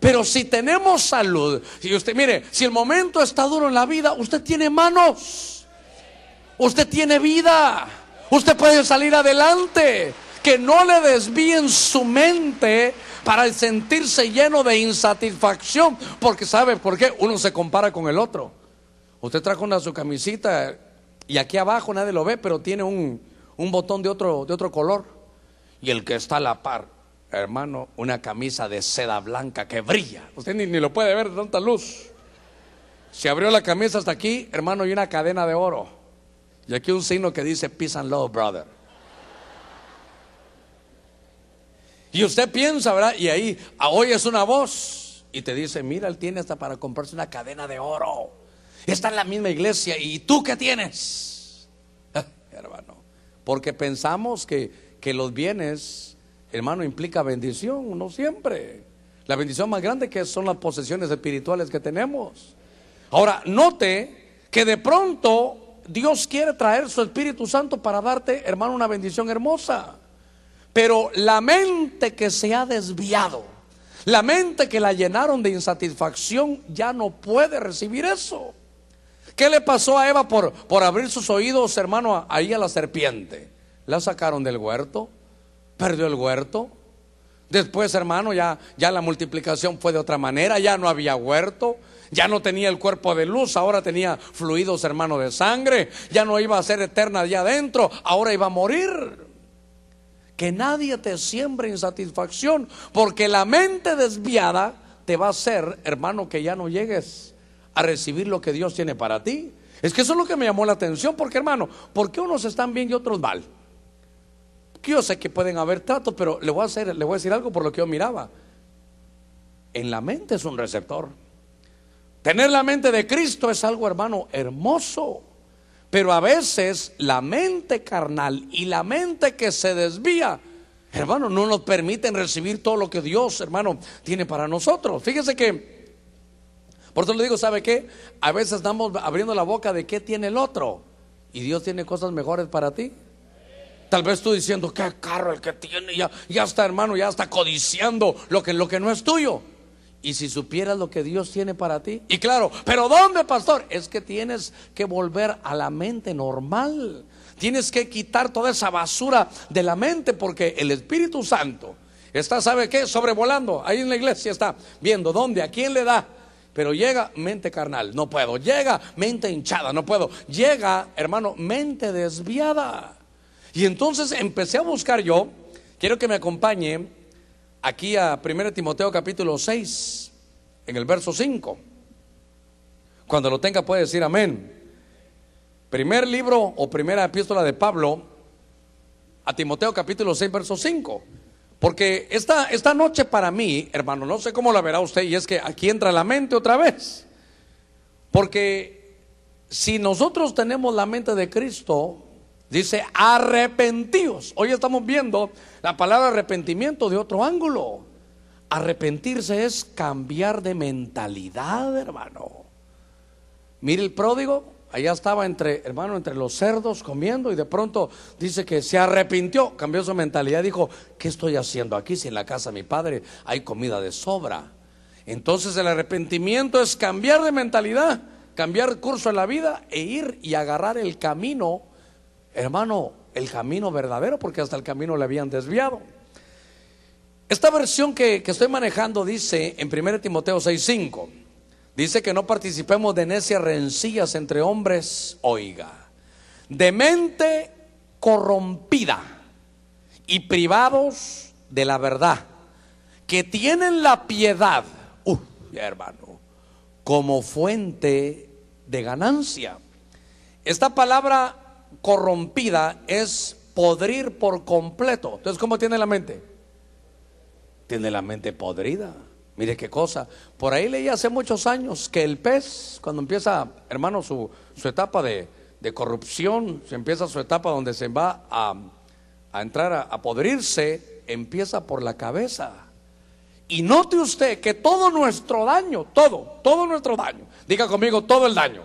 Pero si tenemos salud, si usted, mire, si el momento está duro en la vida, usted tiene manos, usted tiene vida, usted puede salir adelante. Que no le desvíen su mente para sentirse lleno de insatisfacción, porque sabe por qué uno se compara con el otro. Usted trajo una su camisita y aquí abajo nadie lo ve, pero tiene un, botón de otro, de otro color. Y el que está a la par, hermano, una camisa de seda blanca que brilla. Usted ni, lo puede ver de tanta luz. Se abrió la camisa hasta aquí, hermano, y una cadena de oro. Y aquí un signo que dice Peace and Love, brother. Y usted piensa, ¿verdad? Y ahí ah, oyes una voz y te dice, mira, él tiene hasta para comprarse una cadena de oro está en la misma iglesia. ¿Y tú qué tienes? Ah, hermano, porque pensamos que, que los bienes, hermano, implica bendición, no siempre. La bendición más grande que son las posesiones espirituales que tenemos. Ahora, note que de pronto Dios quiere traer su Espíritu Santo para darte, hermano, una bendición hermosa. Pero la mente que se ha desviado, la mente que la llenaron de insatisfacción, ya no puede recibir eso. ¿Qué le pasó a Eva por, por abrir sus oídos, hermano, ahí a la serpiente? La sacaron del huerto, perdió el huerto. Después, hermano, ya, ya la multiplicación fue de otra manera, ya no había huerto, ya no tenía el cuerpo de luz, ahora tenía fluidos, hermano, de sangre, ya no iba a ser eterna allá adentro, ahora iba a morir. Que nadie te siembre insatisfacción, porque la mente desviada te va a hacer, hermano, que ya no llegues a recibir lo que Dios tiene para ti. Es que eso es lo que me llamó la atención, porque hermano, ¿por qué unos están bien y otros mal? yo sé que pueden haber tratos, pero le voy a hacer, le voy a decir algo por lo que yo miraba. En la mente es un receptor. Tener la mente de Cristo es algo, hermano, hermoso. Pero a veces la mente carnal y la mente que se desvía Hermano, no nos permiten recibir todo lo que Dios, hermano, tiene para nosotros. Fíjese que por eso le digo, ¿sabe qué? A veces estamos abriendo la boca de qué tiene el otro. Y Dios tiene cosas mejores para ti. Tal vez tú diciendo, qué carro el que tiene, ya, ya está hermano, ya está codiciando lo que, lo que no es tuyo. Y si supieras lo que Dios tiene para ti. Y claro, pero ¿dónde, pastor? Es que tienes que volver a la mente normal. Tienes que quitar toda esa basura de la mente porque el Espíritu Santo está, ¿sabe qué? Sobrevolando. Ahí en la iglesia está viendo dónde, a quién le da pero llega mente carnal, no puedo. Llega mente hinchada, no puedo. Llega, hermano, mente desviada. Y entonces empecé a buscar yo, quiero que me acompañe aquí a 1 Timoteo capítulo 6, en el verso 5. Cuando lo tenga puede decir amén. Primer libro o primera epístola de Pablo a Timoteo capítulo 6, verso 5. Porque esta, noche para mí, hermano, no sé cómo la verá usted, y es que aquí entra la mente otra vez. Porque si nosotros tenemos la mente de Cristo, dice arrepentidos Hoy estamos viendo la palabra arrepentimiento de otro ángulo. Arrepentirse es cambiar de mentalidad, hermano. Mire el pródigo, allá estaba entre, hermano, entre los cerdos comiendo y de pronto dice que se arrepintió, cambió su mentalidad, dijo, ¿qué estoy haciendo aquí si en la casa de mi padre hay comida de sobra? Entonces el arrepentimiento es cambiar de mentalidad, cambiar curso en la vida e ir y agarrar el camino, hermano, el camino verdadero, porque hasta el camino le habían desviado. Esta versión que, que estoy manejando dice en 1 Timoteo 6:5. Dice que no participemos de necias rencillas entre hombres, oiga, de mente corrompida y privados de la verdad, que tienen la piedad, uh, hermano, como fuente de ganancia. Esta palabra corrompida es podrir por completo. Entonces, ¿cómo tiene la mente? Tiene la mente podrida. Mire qué cosa. Por ahí leí hace muchos años que el pez, cuando empieza, hermano, su, su etapa de, corrupción, se empieza su etapa donde se va a, entrar a, a podrirse, empieza por la cabeza. Y note usted que todo nuestro daño, todo, todo nuestro daño, diga conmigo todo el daño,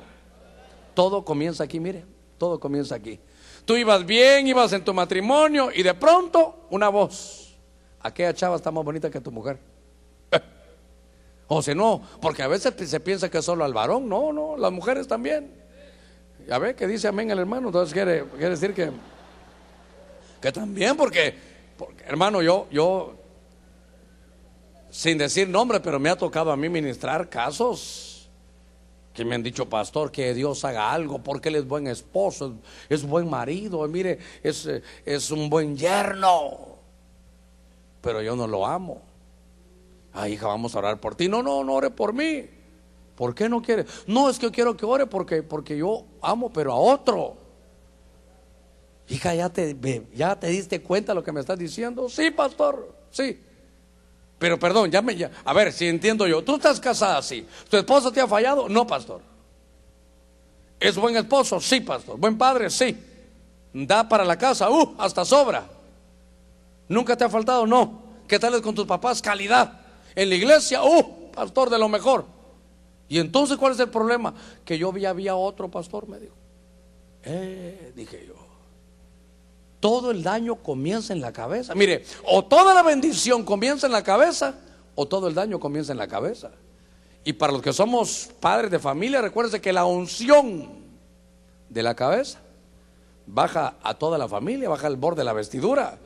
todo comienza aquí, mire, todo comienza aquí. Tú ibas bien, ibas en tu matrimonio y de pronto una voz, aquella chava está más bonita que tu mujer. O si no, porque a veces se piensa que es solo al varón. No, no, las mujeres también. Ya ve que dice amén el hermano. Entonces quiere, quiere decir que, que también, porque, hermano, yo, yo, sin decir nombre, pero me ha tocado a mí ministrar casos que me han dicho, pastor, que Dios haga algo, porque él es buen esposo, es, buen marido, mire, es eh, un buen yerno, pero yo no lo amo. Ay, ah, hija, vamos a orar por ti. No, no, no ore por mí. ¿Por qué no quiere? No, es que yo quiero que ore porque, porque yo amo, pero a otro. Hija, ¿ya te, ¿ya te diste cuenta lo que me estás diciendo? Sí, pastor, sí. Pero perdón, ya me. Ya, a ver, si entiendo yo. Tú estás casada, sí. ¿Tu esposo te ha fallado? No, pastor. ¿Es buen esposo? Sí, pastor. ¿Buen padre? Sí. ¿Da para la casa? Uh, hasta sobra. ¿Nunca te ha faltado? No. ¿Qué tal es con tus papás? Calidad. En la iglesia, ¡uh! Pastor de lo mejor. Y entonces, ¿cuál es el problema? Que yo vi, había otro pastor, me dijo. Eh, dije yo. Todo el daño comienza en la cabeza. Mire, o toda la bendición comienza en la cabeza, o todo el daño comienza en la cabeza. Y para los que somos padres de familia, recuérdense que la unción de la cabeza baja a toda la familia, baja al borde de la vestidura.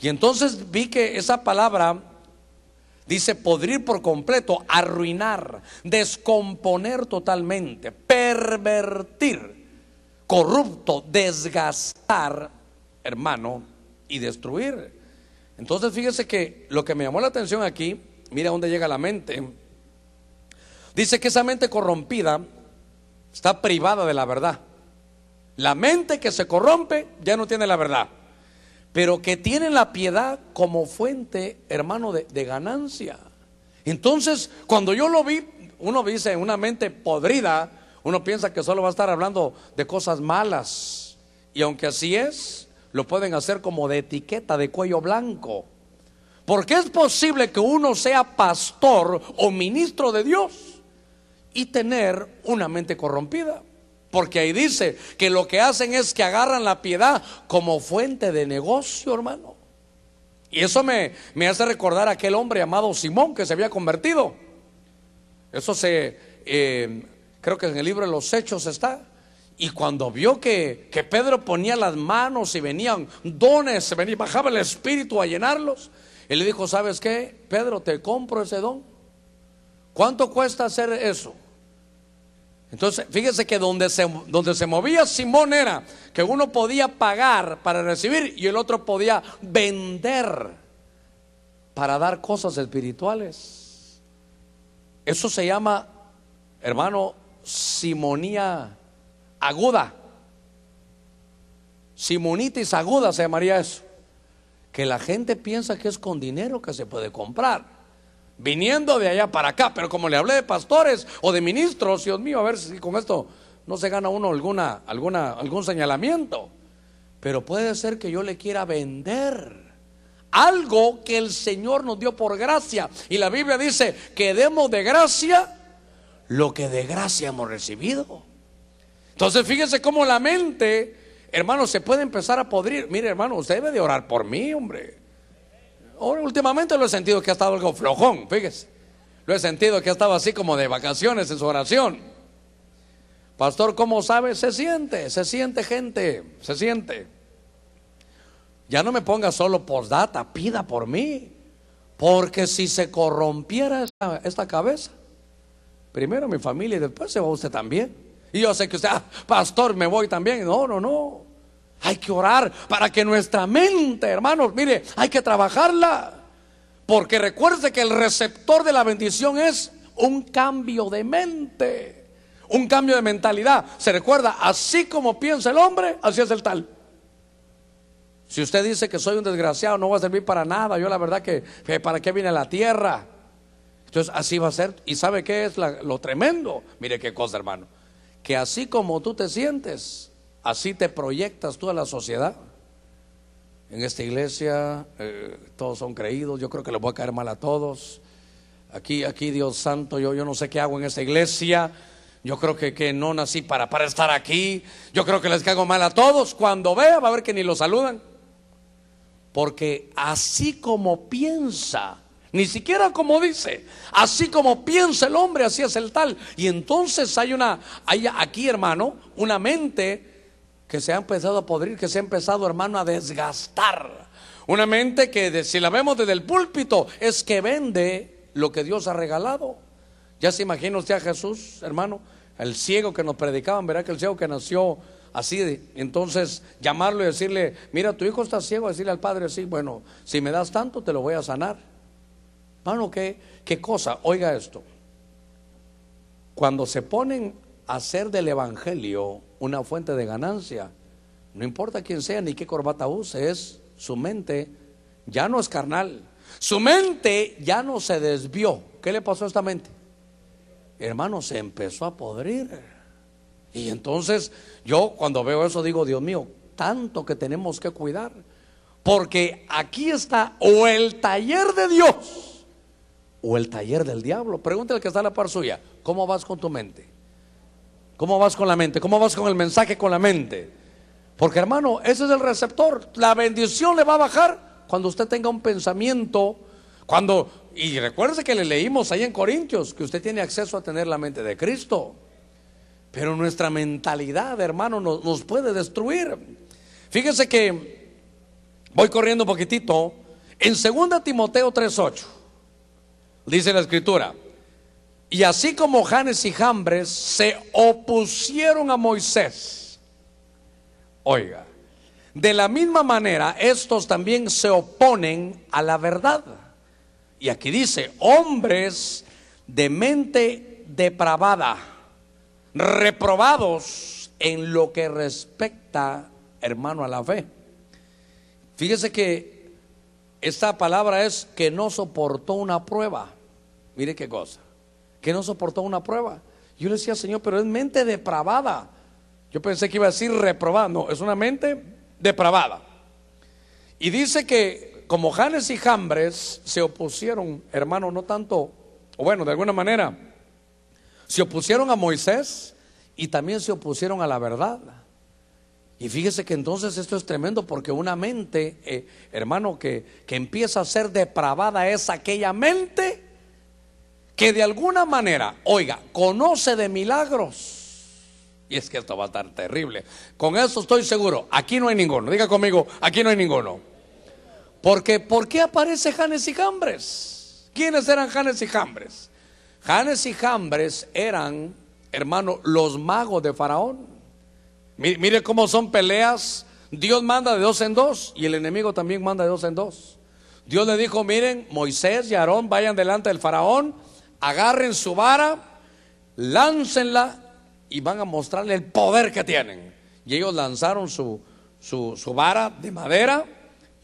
Y entonces vi que esa palabra Dice podrir por completo, arruinar, descomponer totalmente, pervertir, corrupto, desgastar, hermano, y destruir. Entonces fíjese que lo que me llamó la atención aquí, mira dónde llega la mente. Dice que esa mente corrompida está privada de la verdad. La mente que se corrompe ya no tiene la verdad pero que tienen la piedad como fuente, hermano, de, ganancia. Entonces, cuando yo lo vi, uno dice, una mente podrida, uno piensa que solo va a estar hablando de cosas malas. Y aunque así es, lo pueden hacer como de etiqueta, de cuello blanco. Porque es posible que uno sea pastor o ministro de Dios y tener una mente corrompida. Porque ahí dice que lo que hacen es que agarran la piedad como fuente de negocio, hermano. Y eso me, hace recordar a aquel hombre llamado Simón que se había convertido. Eso se, eh, creo que en el libro de los Hechos está. Y cuando vio que, Pedro ponía las manos y venían dones, se venía, bajaba el espíritu a llenarlos, él le dijo, ¿sabes qué? Pedro, te compro ese don. ¿Cuánto cuesta hacer eso? Entonces, fíjese que donde se, donde se movía Simón era que uno podía pagar para recibir y el otro podía vender para dar cosas espirituales. Eso se llama, hermano, simonía aguda. Simonitis aguda se llamaría eso. Que la gente piensa que es con dinero que se puede comprar viniendo de allá para acá. Pero como le hablé de pastores o de ministros, Dios mío, a ver si con esto no se gana uno alguna, alguna, algún señalamiento. Pero puede ser que yo le quiera vender algo que el Señor nos dio por gracia. Y la Biblia dice que demos de gracia lo que de gracia hemos recibido. Entonces fíjese cómo la mente, hermano, se puede empezar a podrir. Mire, hermano, usted debe de orar por mí, hombre últimamente lo he sentido que ha estado algo flojón, fíjese. Lo he sentido que ha estado así como de vacaciones en su oración. Pastor, ¿cómo sabe? Se siente, se siente gente, se siente. Ya no me ponga solo data pida por mí. Porque si se corrompiera esta, esta cabeza, primero mi familia y después se va usted también. Y yo sé que usted, ah, pastor, me voy también. No, no, no. Hay que orar para que nuestra mente, hermanos, mire, hay que trabajarla. Porque recuerde que el receptor de la bendición es un cambio de mente, un cambio de mentalidad. Se recuerda, así como piensa el hombre, así es el tal. Si usted dice que soy un desgraciado, no va a servir para nada. Yo la verdad que, para qué viene la tierra. Entonces así va a ser. ¿Y sabe qué es lo tremendo? Mire qué cosa, hermano. Que así como tú te sientes, Así te proyectas tú a la sociedad. En esta iglesia eh, todos son creídos, yo creo que les voy a caer mal a todos. Aquí, aquí Dios santo, yo, yo no sé qué hago en esta iglesia. Yo creo que, que, no nací para, para estar aquí. Yo creo que les caigo mal a todos. Cuando vea, va a ver que ni lo saludan. Porque así como piensa, ni siquiera como dice, así como piensa el hombre, así es el tal. Y entonces hay una, hay aquí, hermano, una mente que se ha empezado a podrir, que se ha empezado, hermano, a desgastar. Una mente que, si la vemos desde el púlpito, es que vende lo que Dios ha regalado. Ya se imagina usted a Jesús, hermano, el ciego que nos predicaban, verá que el ciego que nació así, entonces llamarlo y decirle, mira, tu hijo está ciego, decirle al padre sí, bueno, si me das tanto, te lo voy a sanar. Hermano, ¿qué, qué cosa? Oiga esto. Cuando se ponen hacer del Evangelio una fuente de ganancia. No importa quién sea ni qué corbata use, es su mente, ya no es carnal. Su mente ya no se desvió. ¿Qué le pasó a esta mente? Hermano, se empezó a podrir. Y entonces yo cuando veo eso digo, Dios mío, tanto que tenemos que cuidar. Porque aquí está o el taller de Dios o el taller del diablo. Pregúntale al que está la par suya, ¿cómo vas con tu mente? ¿Cómo vas con la mente? ¿Cómo vas con el mensaje con la mente? Porque hermano, ese es el receptor. La bendición le va a bajar cuando usted tenga un pensamiento. Cuando, y recuerde que le leímos ahí en Corintios que usted tiene acceso a tener la mente de Cristo. Pero nuestra mentalidad, hermano, nos, nos puede destruir. Fíjese que voy corriendo un poquitito. En 2 Timoteo 3:8 dice la escritura. Y así como Janes y Jambres se opusieron a Moisés, oiga, de la misma manera estos también se oponen a la verdad. Y aquí dice, hombres de mente depravada, reprobados en lo que respecta, hermano, a la fe. Fíjese que esta palabra es que no soportó una prueba. Mire qué cosa que no soportó una prueba. Yo le decía, Señor, pero es mente depravada. Yo pensé que iba a decir reprobada. No, es una mente depravada. Y dice que como Janes y Jambres se opusieron, hermano, no tanto, o bueno, de alguna manera, se opusieron a Moisés y también se opusieron a la verdad. Y fíjese que entonces esto es tremendo porque una mente, eh, hermano, que, que empieza a ser depravada es aquella mente que de alguna manera, oiga, conoce de milagros. Y es que esto va a estar terrible. Con eso estoy seguro. Aquí no hay ninguno. Diga conmigo, aquí no hay ninguno. Porque, ¿por qué aparece Janes y Jambres? ¿Quiénes eran Janes y Jambres? Janes y Jambres eran, hermano, los magos de Faraón. Mire cómo son peleas. Dios manda de dos en dos y el enemigo también manda de dos en dos. Dios le dijo, miren, Moisés y Aarón vayan delante del faraón agarren su vara, láncenla y van a mostrarle el poder que tienen. Y ellos lanzaron su, su, vara de madera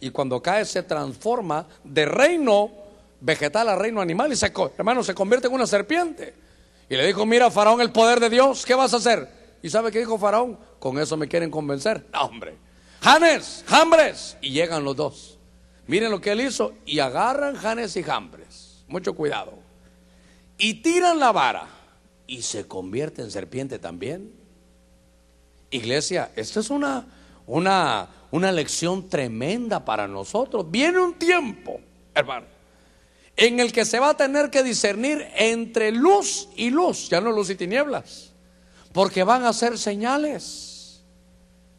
y cuando cae se transforma de reino vegetal a reino animal y se, hermano, se convierte en una serpiente. Y le dijo, mira, Faraón, el poder de Dios, ¿qué vas a hacer? ¿Y sabe qué dijo Faraón? Con eso me quieren convencer. No, hombre. Janes, Jambres. Y llegan los dos. Miren lo que él hizo. Y agarran Janes y Jambres. Mucho cuidado y tiran la vara y se convierte en serpiente también. Iglesia, Esta es una, una, lección tremenda para nosotros. Viene un tiempo, hermano, en el que se va a tener que discernir entre luz y luz, ya no luz y tinieblas, porque van a ser señales.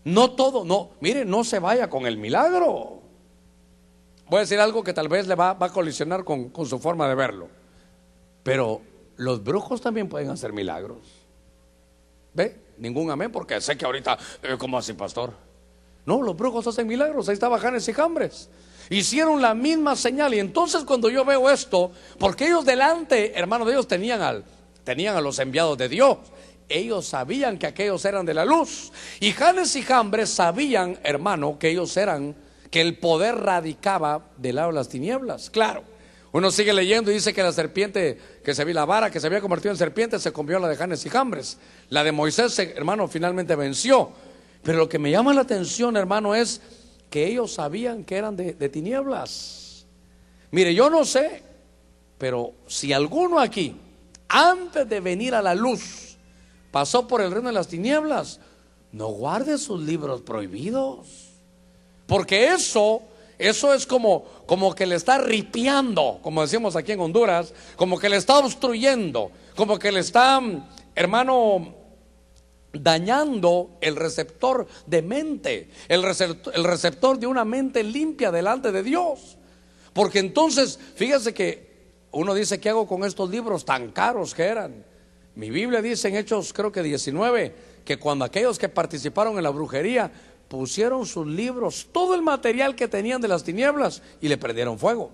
No todo, no, mire, no se vaya con el milagro. Voy a decir algo que tal vez le va, a colisionar con su forma de verlo. Pero los brujos también pueden hacer milagros. ¿Ve? Ningún amén, porque sé que ahorita, Como eh, ¿cómo así, pastor? No, los brujos hacen milagros. Ahí estaba Janes y Jambres. Hicieron la misma señal. Y entonces cuando yo veo esto, porque ellos delante, hermano de ellos, tenían, al, tenían a los enviados de Dios. Ellos sabían que aquellos eran de la luz. Y Janes y Jambres sabían, hermano, que ellos eran, que el poder radicaba del lado de las tinieblas. Claro. Uno sigue leyendo y dice que la serpiente, que se vi la vara, que se había convertido en serpiente, se convirtió en la de Janes y Jambres. La de Moisés, hermano, finalmente venció. Pero lo que me llama la atención, hermano, es que ellos sabían que eran de tinieblas. Mire, yo no sé, pero si alguno aquí, antes de venir a la luz, pasó por el reino de las tinieblas, no guarde sus libros prohibidos. Porque eso eso es como, como que le está ripiando, como decimos aquí en Honduras, como que le está obstruyendo, como que le está, mm, hermano, dañando el receptor de mente, el receptor, el receptor de una mente limpia delante de Dios. Porque entonces, fíjese que uno dice, ¿qué hago con estos libros tan caros que eran? Mi Biblia dice en Hechos, creo que 19, que cuando aquellos que participaron en la brujería pusieron sus libros, todo el material que tenían de las tinieblas y le prendieron fuego.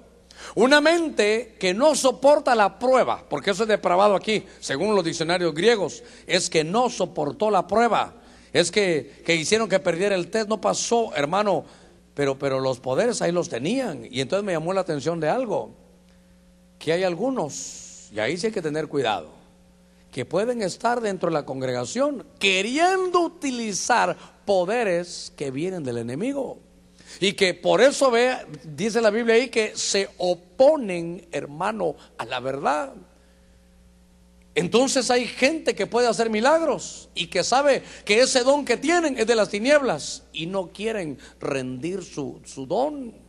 Una mente que no soporta la prueba, porque eso es depravado aquí, según los diccionarios griegos, es que no soportó la prueba, es que, que hicieron que perdiera el test, no pasó, hermano, pero, pero los poderes ahí los tenían. Y entonces me llamó la atención de algo, que hay algunos, y ahí sí hay que tener cuidado, que pueden estar dentro de la congregación queriendo utilizar poderes que vienen del enemigo. Y que por eso ve, dice la Biblia ahí que se oponen, hermano, a la verdad. Entonces hay gente que puede hacer milagros y que sabe que ese don que tienen es de las tinieblas y no quieren rendir su, su don.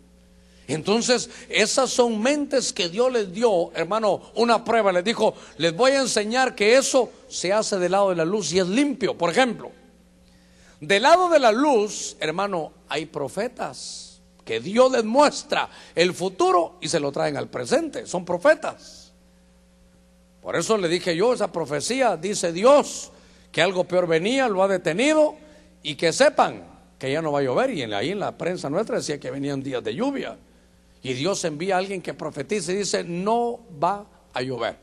Entonces, esas son mentes que Dios les dio, hermano, una prueba. Les dijo, les voy a enseñar que eso se hace del lado de la luz y es limpio. Por ejemplo, del lado de la luz, hermano, hay profetas que Dios les muestra el futuro y se lo traen al presente. Son profetas. Por eso le dije yo, esa profecía dice Dios que algo peor venía, lo ha detenido y que sepan que ya no va a llover. Y ahí en la prensa nuestra decía que venían días de lluvia y Dios envía a alguien que profetiza y dice, no va a llover.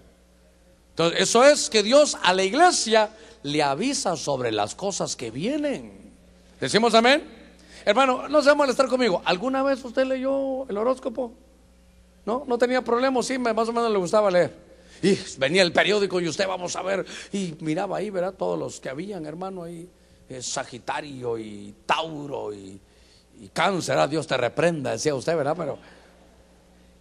Entonces, eso es que Dios a la iglesia le avisa sobre las cosas que vienen. ¿Decimos amén? Hermano, no se va a molestar conmigo. ¿Alguna vez usted leyó el horóscopo? No, no tenía problemas, sí, más o menos le gustaba leer. Y venía el periódico y usted vamos a ver. Y miraba ahí, ¿verdad? Todos los que habían, hermano, ahí. Eh, Sagitario y Tauro y, Cáncer, Dios te reprenda, decía usted, ¿verdad? Pero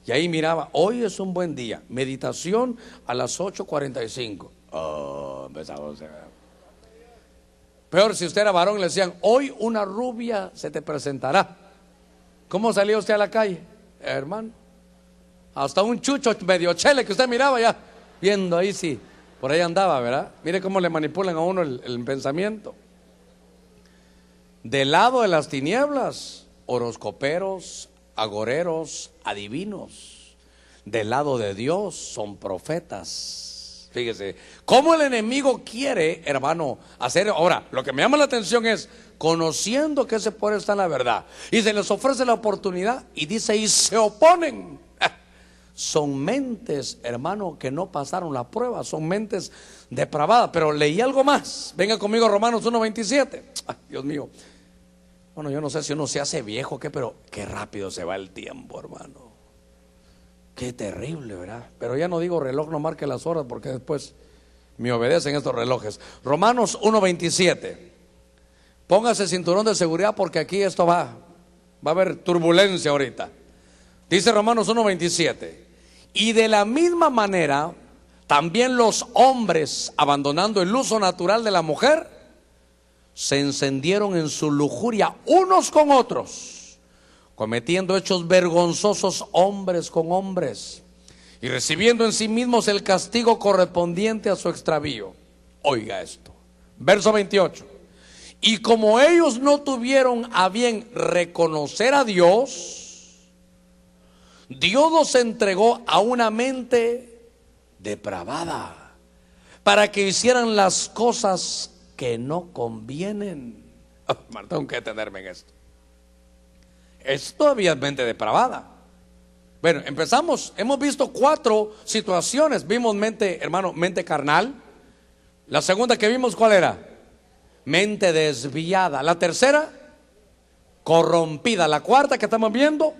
y ahí miraba, hoy es un buen día, meditación a las 8.45. Oh, empezamos. Peor si usted era varón, le decían, hoy una rubia se te presentará. ¿Cómo salió usted a la calle, hermano? Hasta un chucho medio chele que usted miraba ya, viendo ahí sí, por ahí andaba, ¿verdad? Mire cómo le manipulan a uno el pensamiento. Del lado de las tinieblas, horoscoperos, agoreros, adivinos. Del lado de Dios son profetas. Fíjese, ¿cómo el enemigo quiere, hermano, hacer? Ahora, lo que me llama la atención es, conociendo que ese poder está en la verdad, y se les ofrece la oportunidad, y dice, y se oponen. Son mentes, hermano, que no pasaron la prueba, son mentes depravadas. Pero leí algo más. Venga conmigo, Romanos 1.27. Dios mío, bueno, yo no sé si uno se hace viejo o qué, pero qué rápido se va el tiempo, hermano. Qué terrible, ¿verdad? Pero ya no digo reloj, no marque las horas, porque después me obedecen estos relojes. Romanos 1.27. Póngase cinturón de seguridad porque aquí esto va. Va a haber turbulencia ahorita. Dice Romanos 1.27. Y de la misma manera, también los hombres, abandonando el uso natural de la mujer, se encendieron en su lujuria unos con otros, cometiendo hechos vergonzosos hombres con hombres y recibiendo en sí mismos el castigo correspondiente a su extravío. Oiga esto. Verso 28. Y como ellos no tuvieron a bien reconocer a Dios, Dios los entregó a una mente depravada para que hicieran las cosas que no convienen. Marta, tengo que detenerme en esto. Es todavía mente depravada. Bueno, empezamos. Hemos visto cuatro situaciones. Vimos mente, hermano, mente carnal. La segunda que vimos, ¿cuál era? Mente desviada. La tercera, corrompida. La cuarta que estamos viendo,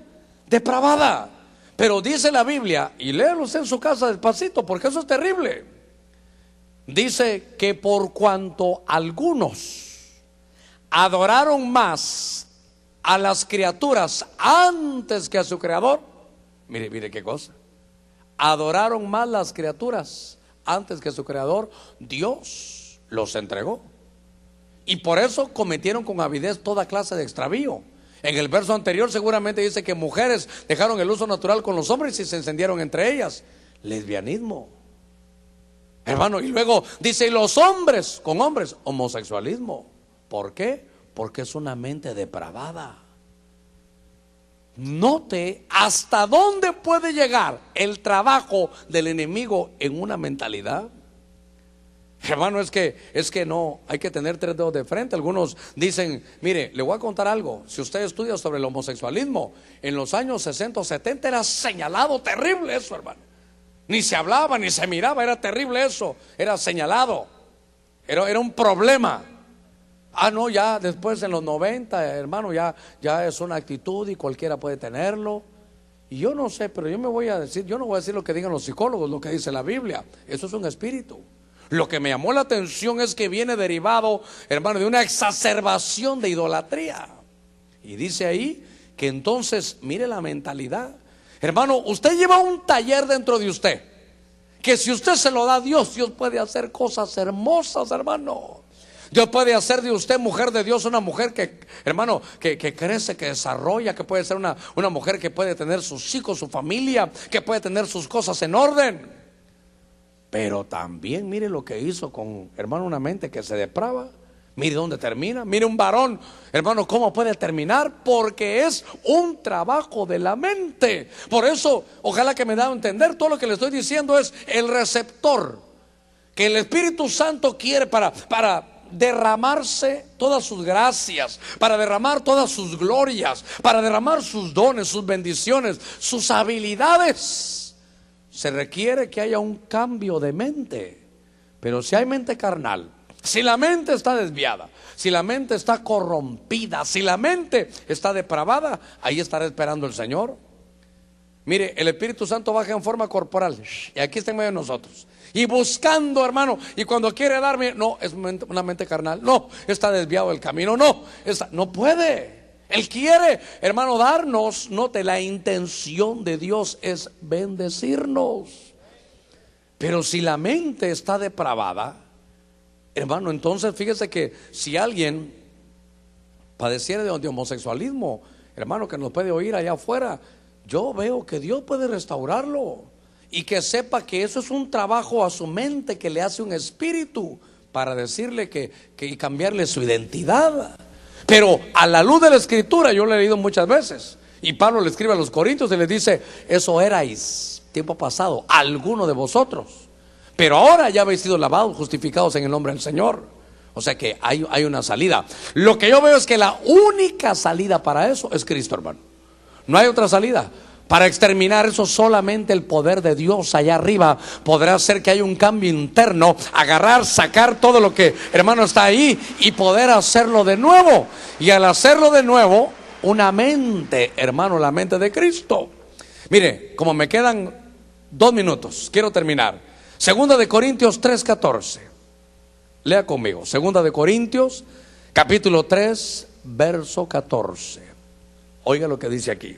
depravada. Pero dice la Biblia, y léelo en su casa despacito, porque eso es terrible dice que por cuanto algunos adoraron más a las criaturas antes que a su creador, mire, mire qué cosa, adoraron más las criaturas antes que su creador, Dios los entregó. Y por eso cometieron con avidez toda clase de extravío. En el verso anterior seguramente dice que mujeres dejaron el uso natural con los hombres y se encendieron entre ellas. Lesbianismo Hermano, y luego dice, los hombres con hombres, homosexualismo. ¿Por qué? Porque es una mente depravada. Note hasta dónde puede llegar el trabajo del enemigo en una mentalidad. Hermano, es que es que no, hay que tener tres dedos de frente. Algunos dicen, mire, le voy a contar algo. Si usted estudia sobre el homosexualismo, en los años 60 o 70 era señalado terrible eso, hermano. Ni se hablaba, ni se miraba, era terrible eso, era señalado, era, era un problema. Ah, no, ya después en los 90, hermano, ya, ya es una actitud y cualquiera puede tenerlo. Y yo no sé, pero yo me voy a decir, yo no voy a decir lo que digan los psicólogos, lo que dice la Biblia. Eso es un espíritu. Lo que me llamó la atención es que viene derivado, hermano, de una exacerbación de idolatría. Y dice ahí que entonces, mire la mentalidad, Hermano, usted lleva un taller dentro de usted. Que si usted se lo da a Dios, Dios puede hacer cosas hermosas, hermano. Dios puede hacer de usted, mujer de Dios, una mujer que, hermano, que, que crece, que desarrolla, que puede ser una, mujer que puede tener sus hijos, su familia, que puede tener sus cosas en orden. Pero también mire lo que hizo con, hermano, una mente que se deprava. Mire dónde termina. Mire un varón, hermano, cómo puede terminar. Porque es un trabajo de la mente. Por eso, ojalá que me da a entender. Todo lo que le estoy diciendo es el receptor. Que el Espíritu Santo quiere para, para derramarse todas sus gracias, para derramar todas sus glorias, para derramar sus dones, sus bendiciones, sus habilidades. Se requiere que haya un cambio de mente. Pero si hay mente carnal, si la mente está desviada, si la mente está corrompida, si la mente está depravada, ahí estará esperando el Señor. Mire, el Espíritu Santo baja en forma corporal. Y aquí está en medio de nosotros. Y buscando, hermano. Y cuando quiere darme, no, es una mente carnal. No, está desviado el camino. No, no puede. Él quiere, hermano, darnos. Note, la intención de Dios es bendecirnos. Pero si la mente está depravada, Hermano, entonces fíjese que si alguien padeciera de homosexualismo, hermano, que nos puede oír allá afuera, yo veo que Dios puede restaurarlo y que sepa que eso es un trabajo a su mente que le hace un espíritu para decirle que, cambiarle su identidad. Pero a la luz de la escritura, yo lo he leído muchas veces, y Pablo le escribe a los Corintios y le dice, eso erais tiempo pasado, alguno de vosotros. Pero ahora ya habéis sido lavados, justificados en el nombre del Señor. O sea que hay, una salida. Lo que yo veo es que la única salida para eso es Cristo, hermano. No hay otra salida. Para exterminar eso solamente el poder de Dios allá arriba podrá hacer que haya un cambio interno, agarrar, sacar todo lo que hermano está ahí y poder hacerlo de nuevo. Y al hacerlo de nuevo, una mente, hermano, la mente de Cristo. Mire, como me quedan dos minutos, quiero terminar. Segunda de Corintios 3:14. Lea conmigo. Segunda de Corintios, capítulo 3, verso 14. Oiga lo que dice aquí.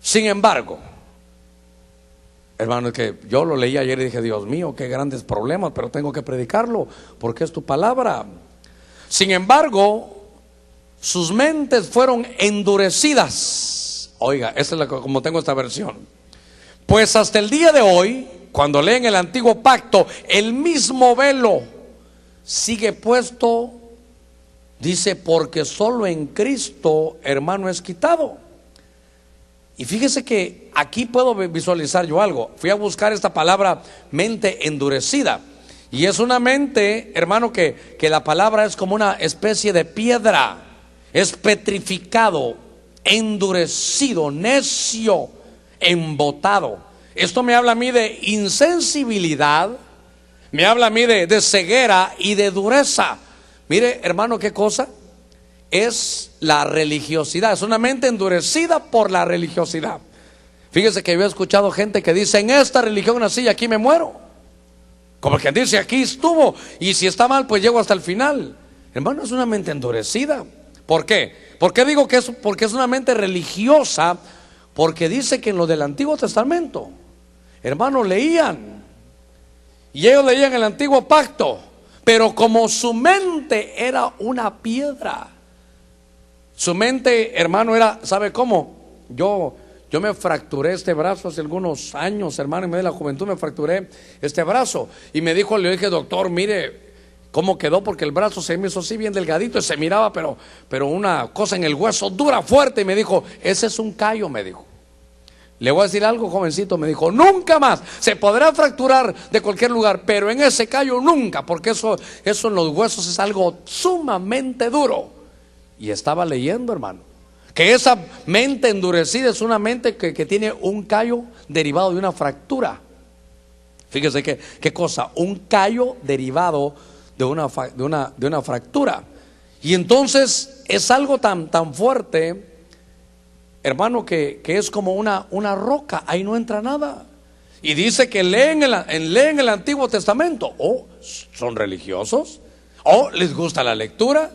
Sin embargo, hermano, que yo lo leí ayer y dije, Dios mío, qué grandes problemas, pero tengo que predicarlo porque es tu palabra. Sin embargo, sus mentes fueron endurecidas. Oiga, esa es la, como tengo esta versión. Pues hasta el día de hoy, cuando leen el antiguo pacto, el mismo velo sigue puesto, dice, porque solo en Cristo, hermano, es quitado. Y fíjese que aquí puedo visualizar yo algo. Fui a buscar esta palabra mente endurecida. Y es una mente, hermano, que, que la palabra es como una especie de piedra. Es petrificado, endurecido, necio, embotado. Esto me habla a mí de insensibilidad, me habla a mí de, ceguera y de dureza. Mire, hermano, qué cosa es la religiosidad, es una mente endurecida por la religiosidad. Fíjese que yo he escuchado gente que dice, en esta religión así y aquí me muero. Como quien dice, aquí estuvo y si está mal, pues llego hasta el final. Hermano, es una mente endurecida. ¿Por qué? ¿Por qué digo que es, porque es una mente religiosa? Porque dice que en lo del Antiguo Testamento Hermanos, leían. Y ellos leían el antiguo pacto. Pero como su mente era una piedra. Su mente, hermano, era, ¿sabe cómo? Yo, yo me fracturé este brazo hace algunos años, hermano, en medio de la juventud me fracturé este brazo. Y me dijo, le dije, doctor, mire cómo quedó, porque el brazo se me hizo así bien delgadito y se miraba, pero, pero una cosa en el hueso dura, fuerte. Y me dijo, ese es un callo, me dijo. Le voy a decir algo, jovencito, me dijo, nunca más. Se podrá fracturar de cualquier lugar, pero en ese callo nunca, porque eso, eso en los huesos es algo sumamente duro. Y estaba leyendo, hermano, que esa mente endurecida es una mente que, tiene un callo derivado de una fractura. Fíjese qué cosa, un callo derivado de una, de, una, de una fractura. Y entonces es algo tan, tan fuerte hermano, que, es como una, una, roca, ahí no entra nada. Y dice que leen el, el Antiguo Testamento. o oh, son religiosos. o oh, les gusta la lectura.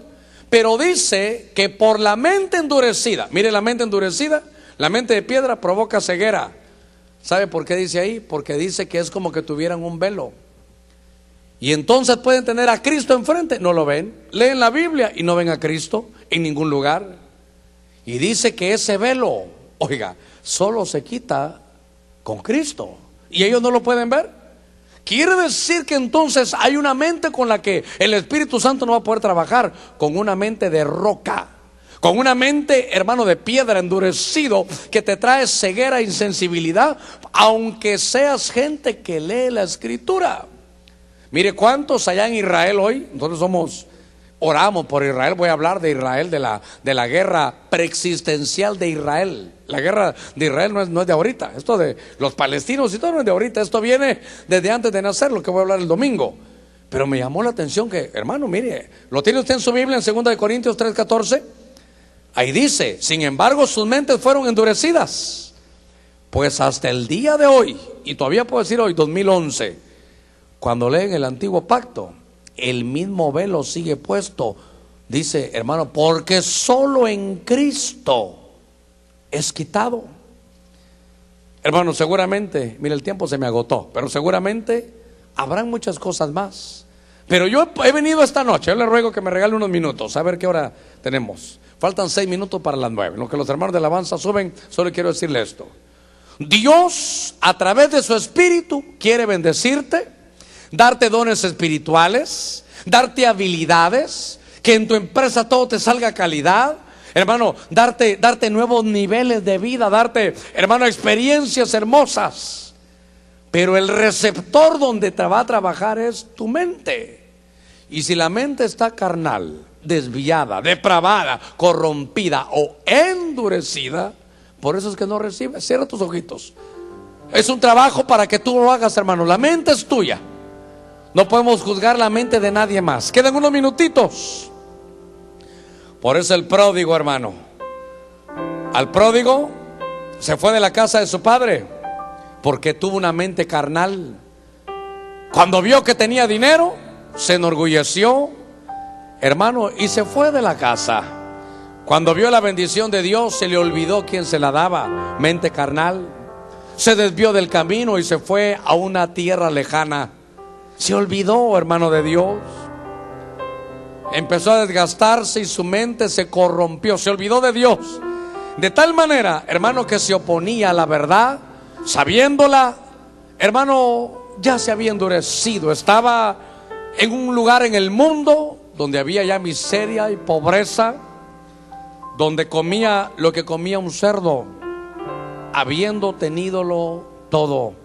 Pero dice que por la mente endurecida, mire la mente endurecida, la mente de piedra provoca ceguera. ¿Sabe por qué dice ahí? Porque dice que es como que tuvieran un velo. Y entonces pueden tener a Cristo enfrente, no lo ven. Leen la Biblia y no ven a Cristo en ningún lugar. Y dice que ese velo, oiga, solo se quita con Cristo. ¿Y ellos no lo pueden ver? Quiere decir que entonces hay una mente con la que el Espíritu Santo no va a poder trabajar, con una mente de roca con una mente, hermano, de piedra endurecido que te trae ceguera e insensibilidad, aunque seas gente que lee la escritura. Mire cuántos allá en Israel hoy, nosotros somos oramos por Israel, voy a hablar de Israel, de la, de la guerra preexistencial de Israel. La guerra de Israel no es, no es de ahorita, esto de los palestinos y todo no es de ahorita, esto viene desde antes de nacer, lo que voy a hablar el domingo. Pero me llamó la atención que, hermano, mire, lo tiene usted en su Biblia en 2 Corintios 3:14. Ahí dice, sin embargo sus mentes fueron endurecidas. Pues hasta el día de hoy, y todavía puedo decir hoy, 2011, cuando leen el antiguo pacto, el mismo velo sigue puesto. Dice, hermano, porque solo en Cristo es quitado. Hermano, seguramente, mira el tiempo se me agotó, pero seguramente habrán muchas cosas más. Pero yo he venido esta noche, yo le ruego que me regale unos minutos, a ver qué hora tenemos. Faltan seis minutos para las nueve. lo que los hermanos de alabanza suben, solo quiero decirle esto. Dios, a través de su Espíritu, quiere bendecirte, darte dones espirituales, darte habilidades, que en tu empresa todo te salga calidad. Hermano, darte, darte nuevos niveles de vida, darte, hermano, experiencias hermosas. Pero el receptor donde te va a trabajar es tu mente. Y si la mente está carnal, desviada, depravada, corrompida o endurecida, por eso es que no recibe. Cierra tus ojitos. Es un trabajo para que tú lo hagas, hermano. La mente es tuya. No podemos juzgar la mente de nadie más. Quedan unos minutitos. Por eso el pródigo, hermano. Al pródigo se fue de la casa de su padre porque tuvo una mente carnal. Cuando vio que tenía dinero, se enorgulleció, hermano, y se fue de la casa. Cuando vio la bendición de Dios, se le olvidó quién se la daba, mente carnal. Se desvió del camino y se fue a una tierra lejana. Se olvidó, hermano de Dios. Empezó a desgastarse y su mente se corrompió. Se olvidó de Dios. De tal manera, hermano, que se oponía a la verdad, sabiéndola, hermano, ya se había endurecido. Estaba en un lugar en el mundo donde había ya miseria y pobreza, donde comía lo que comía un cerdo, habiendo tenido todo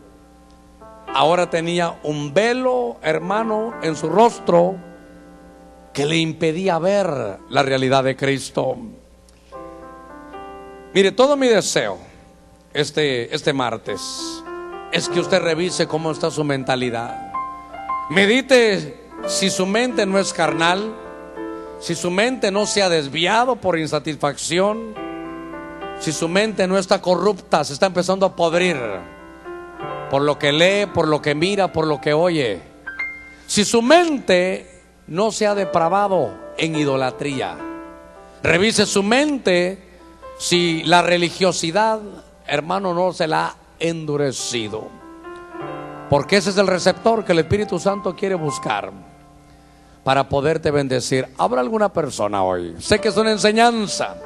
ahora tenía un velo, hermano, en su rostro que le impedía ver la realidad de Cristo. Mire, todo mi deseo este, este martes es que usted revise cómo está su mentalidad. Medite si su mente no es carnal, si su mente no se ha desviado por insatisfacción, si su mente no está corrupta, se está empezando a podrir por lo que lee, por lo que mira, por lo que oye. Si su mente no se ha depravado en idolatría, revise su mente si la religiosidad, hermano, no se la ha endurecido. Porque ese es el receptor que el Espíritu Santo quiere buscar para poderte bendecir. ¿Habrá alguna persona hoy? Sé que es una enseñanza.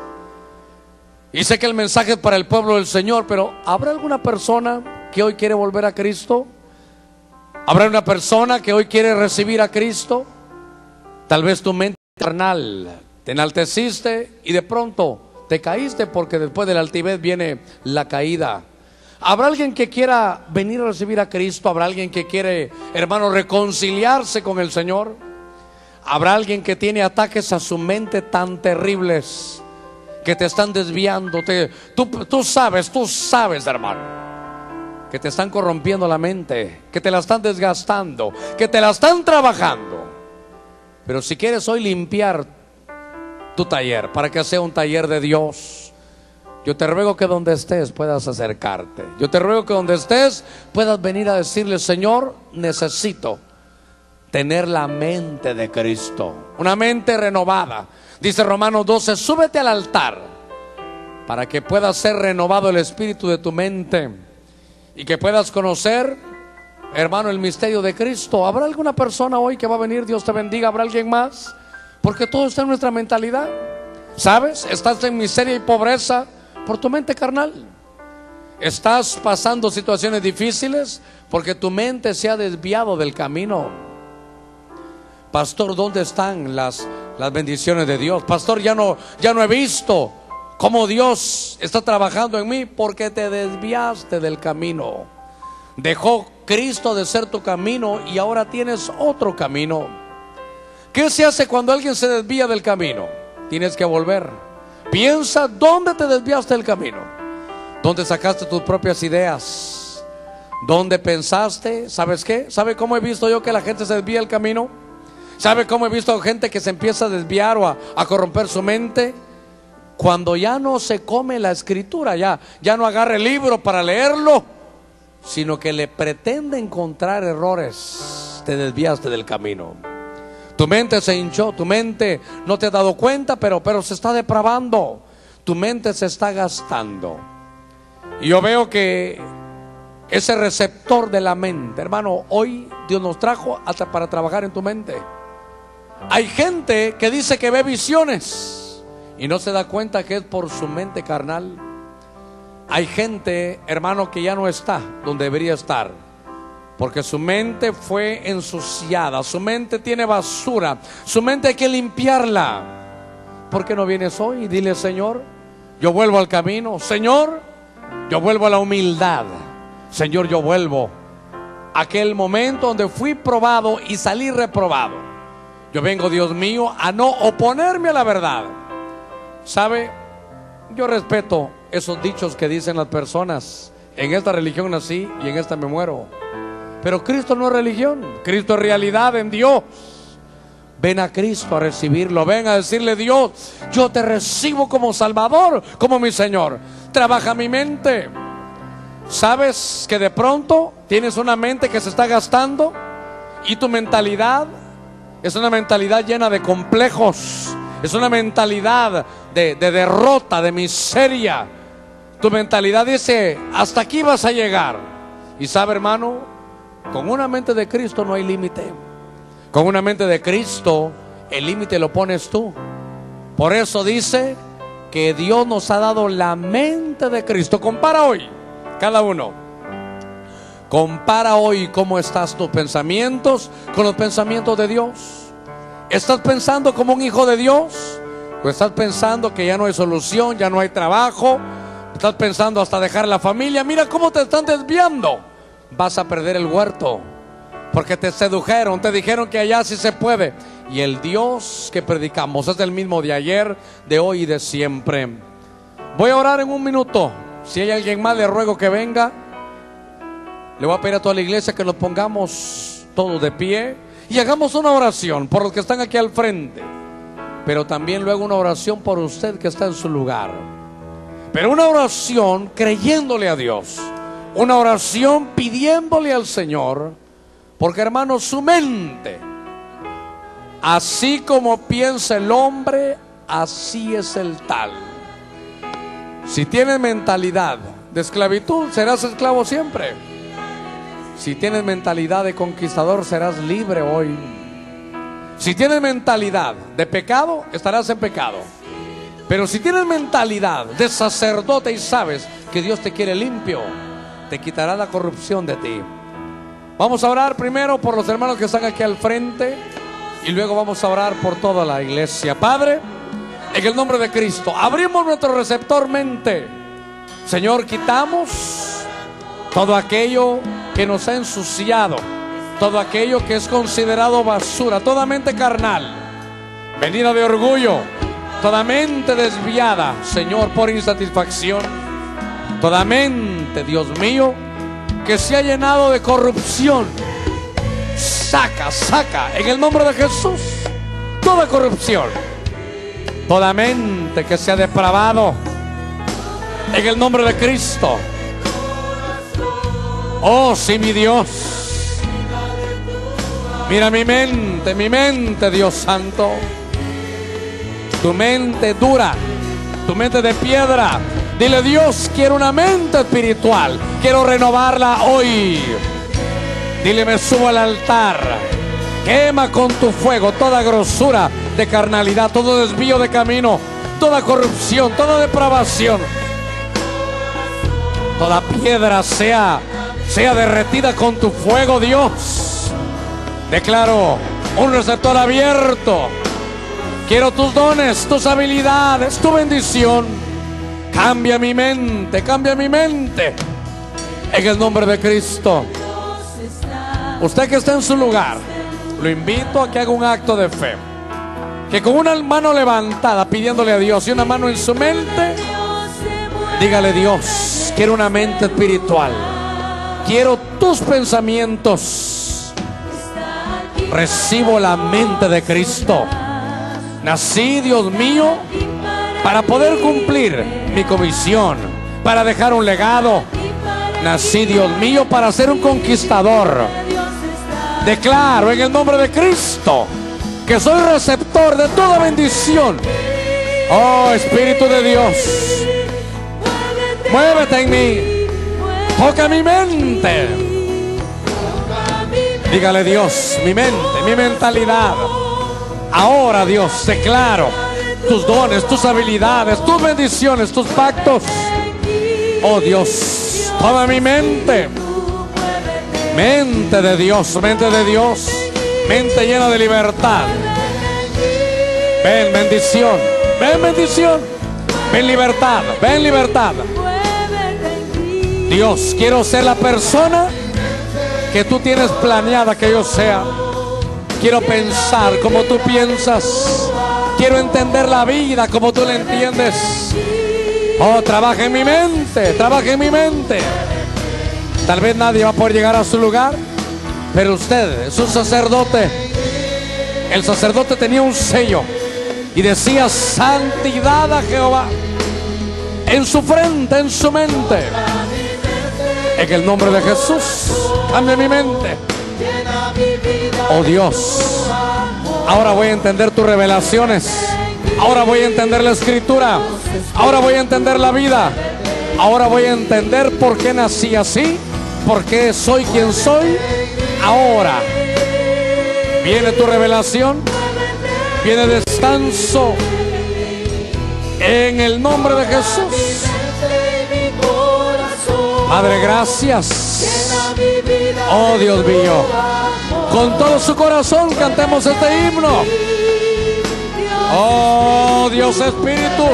Y sé que el mensaje es para el pueblo del Señor, pero ¿habrá alguna persona? que hoy quiere volver a Cristo? ¿Habrá una persona que hoy quiere recibir a Cristo? Tal vez tu mente carnal te enalteciste y de pronto te caíste porque después de la altivez viene la caída. ¿Habrá alguien que quiera venir a recibir a Cristo? ¿Habrá alguien que quiere, hermano, reconciliarse con el Señor? ¿Habrá alguien que tiene ataques a su mente tan terribles que te están desviando? tú, tú sabes, tú sabes, hermano que te están corrompiendo la mente, que te la están desgastando, que te la están trabajando. Pero si quieres hoy limpiar tu taller para que sea un taller de Dios, yo te ruego que donde estés puedas acercarte. Yo te ruego que donde estés puedas venir a decirle, Señor, necesito tener la mente de Cristo, una mente renovada. Dice Romanos 12, súbete al altar para que pueda ser renovado el espíritu de tu mente y que puedas conocer, hermano, el misterio de Cristo. ¿Habrá alguna persona hoy que va a venir? Dios te bendiga. ¿Habrá alguien más? Porque todo está en nuestra mentalidad. ¿Sabes? Estás en miseria y pobreza por tu mente carnal. Estás pasando situaciones difíciles porque tu mente se ha desviado del camino. Pastor, ¿dónde están las, las bendiciones de Dios? Pastor, ya no, ya no he visto cómo Dios está trabajando en mí porque te desviaste del camino. Dejó Cristo de ser tu camino y ahora tienes otro camino. ¿Qué se hace cuando alguien se desvía del camino? Tienes que volver. Piensa dónde te desviaste del camino, dónde sacaste tus propias ideas, dónde pensaste. ¿Sabes qué? ¿Sabe cómo he visto yo que la gente se desvía del camino? ¿Sabe cómo he visto gente que se empieza a desviar o a, a corromper su mente? Cuando ya no se come la escritura, ya, ya no agarre el libro para leerlo, sino que le pretende encontrar errores, te desviaste del camino. Tu mente se hinchó, tu mente no te ha dado cuenta, pero, pero se está depravando, tu mente se está gastando. Y yo veo que ese receptor de la mente, hermano, hoy Dios nos trajo hasta para trabajar en tu mente. Hay gente que dice que ve visiones y no se da cuenta que es por su mente carnal. Hay gente, hermano, que ya no está donde debería estar. Porque su mente fue ensuciada, su mente tiene basura, su mente hay que limpiarla. ¿Por qué no vienes hoy? Y dile, Señor, yo vuelvo al camino. Señor, yo vuelvo a la humildad. Señor, yo vuelvo a aquel momento donde fui probado y salí reprobado. Yo vengo, Dios mío, a no oponerme a la verdad ¿Sabe? Yo respeto esos dichos que dicen las personas. En esta religión nací y en esta me muero. Pero Cristo no es religión, Cristo es realidad en Dios. Ven a Cristo a recibirlo, ven a decirle Dios, yo te recibo como Salvador, como mi Señor. Trabaja mi mente. ¿Sabes que de pronto tienes una mente que se está gastando y tu mentalidad es una mentalidad llena de complejos? Es una mentalidad de, derrota, de miseria. Tu mentalidad dice, hasta aquí vas a llegar. Y sabe, hermano, con una mente de Cristo no hay límite. Con una mente de Cristo, el límite lo pones tú. Por eso dice que Dios nos ha dado la mente de Cristo. Compara hoy, cada uno. Compara hoy cómo estás tus pensamientos con los pensamientos de Dios. ¿Estás pensando como un hijo de Dios? Pues estás pensando que ya no hay solución, ya no hay trabajo, estás pensando hasta dejar la familia. Mira cómo te están desviando. Vas a perder el huerto. Porque te sedujeron, te dijeron que allá sí se puede. Y el Dios que predicamos es el mismo de ayer, de hoy y de siempre. Voy a orar en un minuto. Si hay alguien más, le ruego que venga. Le voy a pedir a toda la iglesia que nos pongamos todos de pie y hagamos una oración por los que están aquí al frente pero también luego una oración por usted que está en su lugar. Pero una oración creyéndole a Dios, una oración pidiéndole al Señor, porque hermano, su mente, así como piensa el hombre, así es el tal. Si tiene mentalidad de esclavitud, serás esclavo siempre. Si tienes mentalidad de conquistador, serás libre hoy. Si tienes mentalidad de pecado, estarás en pecado. Pero si tienes mentalidad de sacerdote y sabes que Dios te quiere limpio, te quitará la corrupción de ti. Vamos a orar primero por los hermanos que están aquí al frente y luego vamos a orar por toda la iglesia. Padre, en el nombre de Cristo, abrimos nuestro receptor mente. Señor, quitamos todo aquello que nos ha ensuciado todo aquello que es considerado basura, toda mente carnal, venida de orgullo, toda mente desviada, Señor, por insatisfacción, toda mente, Dios mío, que se ha llenado de corrupción. Saca, saca, en el nombre de Jesús, toda corrupción, toda mente que se ha depravado, en el nombre de Cristo. Oh, sí, mi Dios. Mira mi mente, mi mente, Dios Santo. Tu mente dura, tu mente de piedra. Dile, Dios, quiero una mente espiritual. Quiero renovarla hoy. Dile, me subo al altar. Quema con tu fuego toda grosura de carnalidad, todo desvío de camino, toda corrupción, toda depravación. Toda piedra sea, sea derretida con tu fuego, Dios. Declaro un receptor abierto. Quiero tus dones, tus habilidades, tu bendición. Cambia mi mente, cambia mi mente. En el nombre de Cristo. Usted que está en su lugar, lo invito a que haga un acto de fe. Que con una mano levantada pidiéndole a Dios y una mano en su mente, dígale Dios, quiero una mente espiritual. Quiero tus pensamientos recibo la mente de Cristo. Nací, Dios mío, para poder cumplir mi comisión, para dejar un legado. Nací, Dios mío, para ser un conquistador. Declaro en el nombre de Cristo que soy receptor de toda bendición. Oh Espíritu de Dios, muévete en mí, toca mi mente. Dígale Dios, mi mente, mi mentalidad. Ahora Dios, declaro tus dones, tus habilidades, tus bendiciones, tus pactos. Oh Dios, toma mi mente. Mente de Dios, mente de Dios. Mente llena de libertad. Ven bendición, ven bendición. Ven libertad, ven libertad. Dios, quiero ser la persona que tú tienes planeada que yo sea. Quiero pensar como tú piensas. Quiero entender la vida como tú la entiendes. Oh, trabaje en mi mente, trabaje en mi mente. Tal vez nadie va a poder llegar a su lugar, pero usted es un sacerdote. El sacerdote tenía un sello y decía santidad a Jehová en su frente, en su mente. En el nombre de Jesús cambia mi mente. Oh Dios, ahora voy a entender tus revelaciones. Ahora voy a entender la escritura. Ahora voy a entender la vida. Ahora voy a entender por qué nací así. Por qué soy quien soy. Ahora viene tu revelación. Viene descanso. En el nombre de Jesús. Madre gracias. Oh Dios mío. Con todo su corazón cantemos este himno. Oh Dios Espíritu,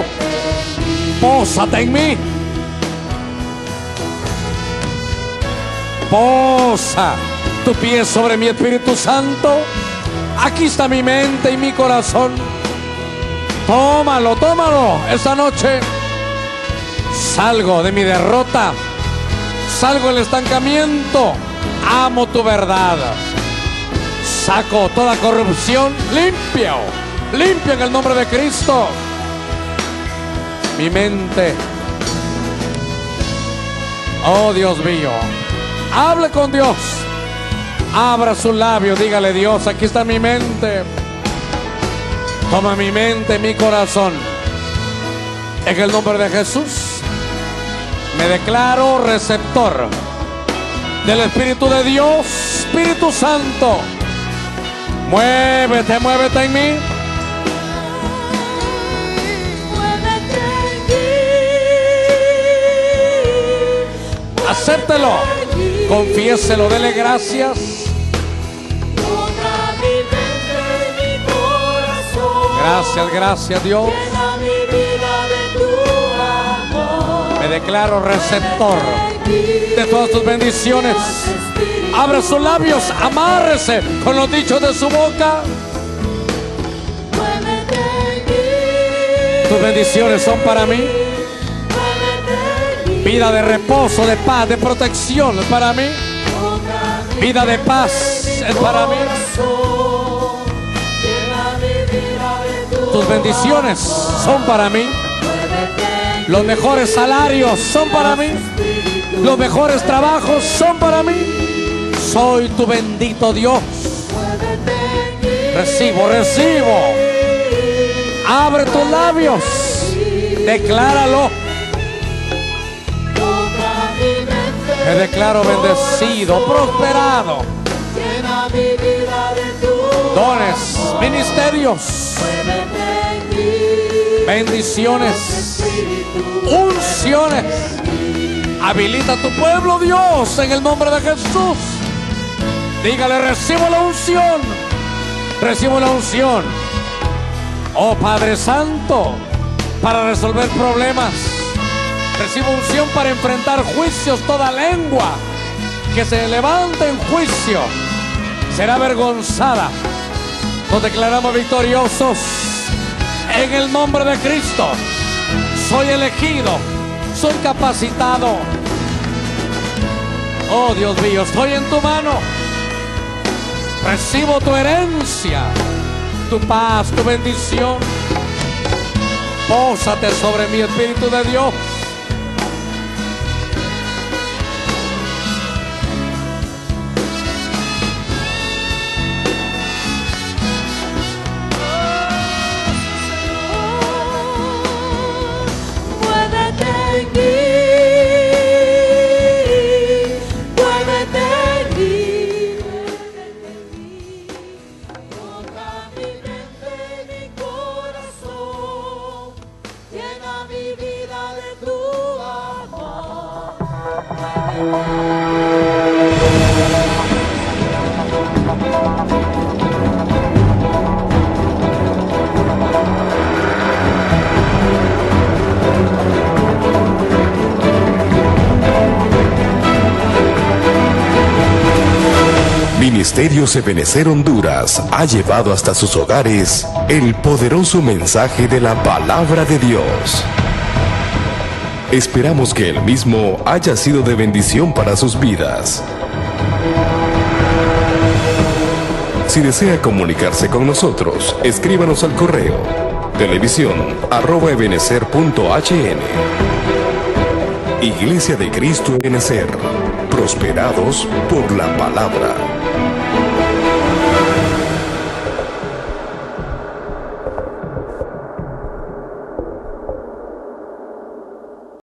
pósate en mí. Posa tu pie sobre mi Espíritu Santo. Aquí está mi mente y mi corazón. Tómalo, tómalo esta noche. Salgo de mi derrota Salgo el estancamiento, amo tu verdad. Saco toda corrupción, limpio, limpio en el nombre de Cristo. Mi mente. Oh Dios mío, hable con Dios. Abra su labio, dígale Dios, aquí está mi mente. Toma mi mente, mi corazón. En el nombre de Jesús. Me declaro receptor del Espíritu de Dios, Espíritu Santo. Muévete, muévete en mí. acéptelo, confiéselo, dele gracias. Gracias, gracias Dios. declaro receptor de todas tus bendiciones. Abra sus labios, amárrese con los dichos de su boca. Tus bendiciones son para mí. Vida de reposo, de paz, de protección para mí. Vida de paz es para mí. Tus bendiciones son para mí. Los mejores salarios son para mí. Los mejores trabajos son para mí. Soy tu bendito Dios. Recibo, recibo. Abre tus labios. Decláralo. Me declaro bendecido, prosperado. Dones, ministerios bendiciones, unciones. Habilita tu pueblo, Dios, en el nombre de Jesús. Dígale, recibo la unción, recibo la unción. Oh Padre Santo, para resolver problemas. Recibo unción para enfrentar juicios, toda lengua que se levante en juicio será avergonzada. Nos declaramos victoriosos. En el nombre de Cristo, soy elegido, soy capacitado. Oh Dios mío, estoy en tu mano. Recibo tu herencia, tu paz, tu bendición. Pósate sobre mi Espíritu de Dios. Ministerio Sebenecer Honduras ha llevado hasta sus hogares el poderoso mensaje de la palabra de Dios. Esperamos que el mismo haya sido de bendición para sus vidas. Si desea comunicarse con nosotros, escríbanos al correo televisión arroba Iglesia de Cristo Ebenecer, prosperados por la palabra.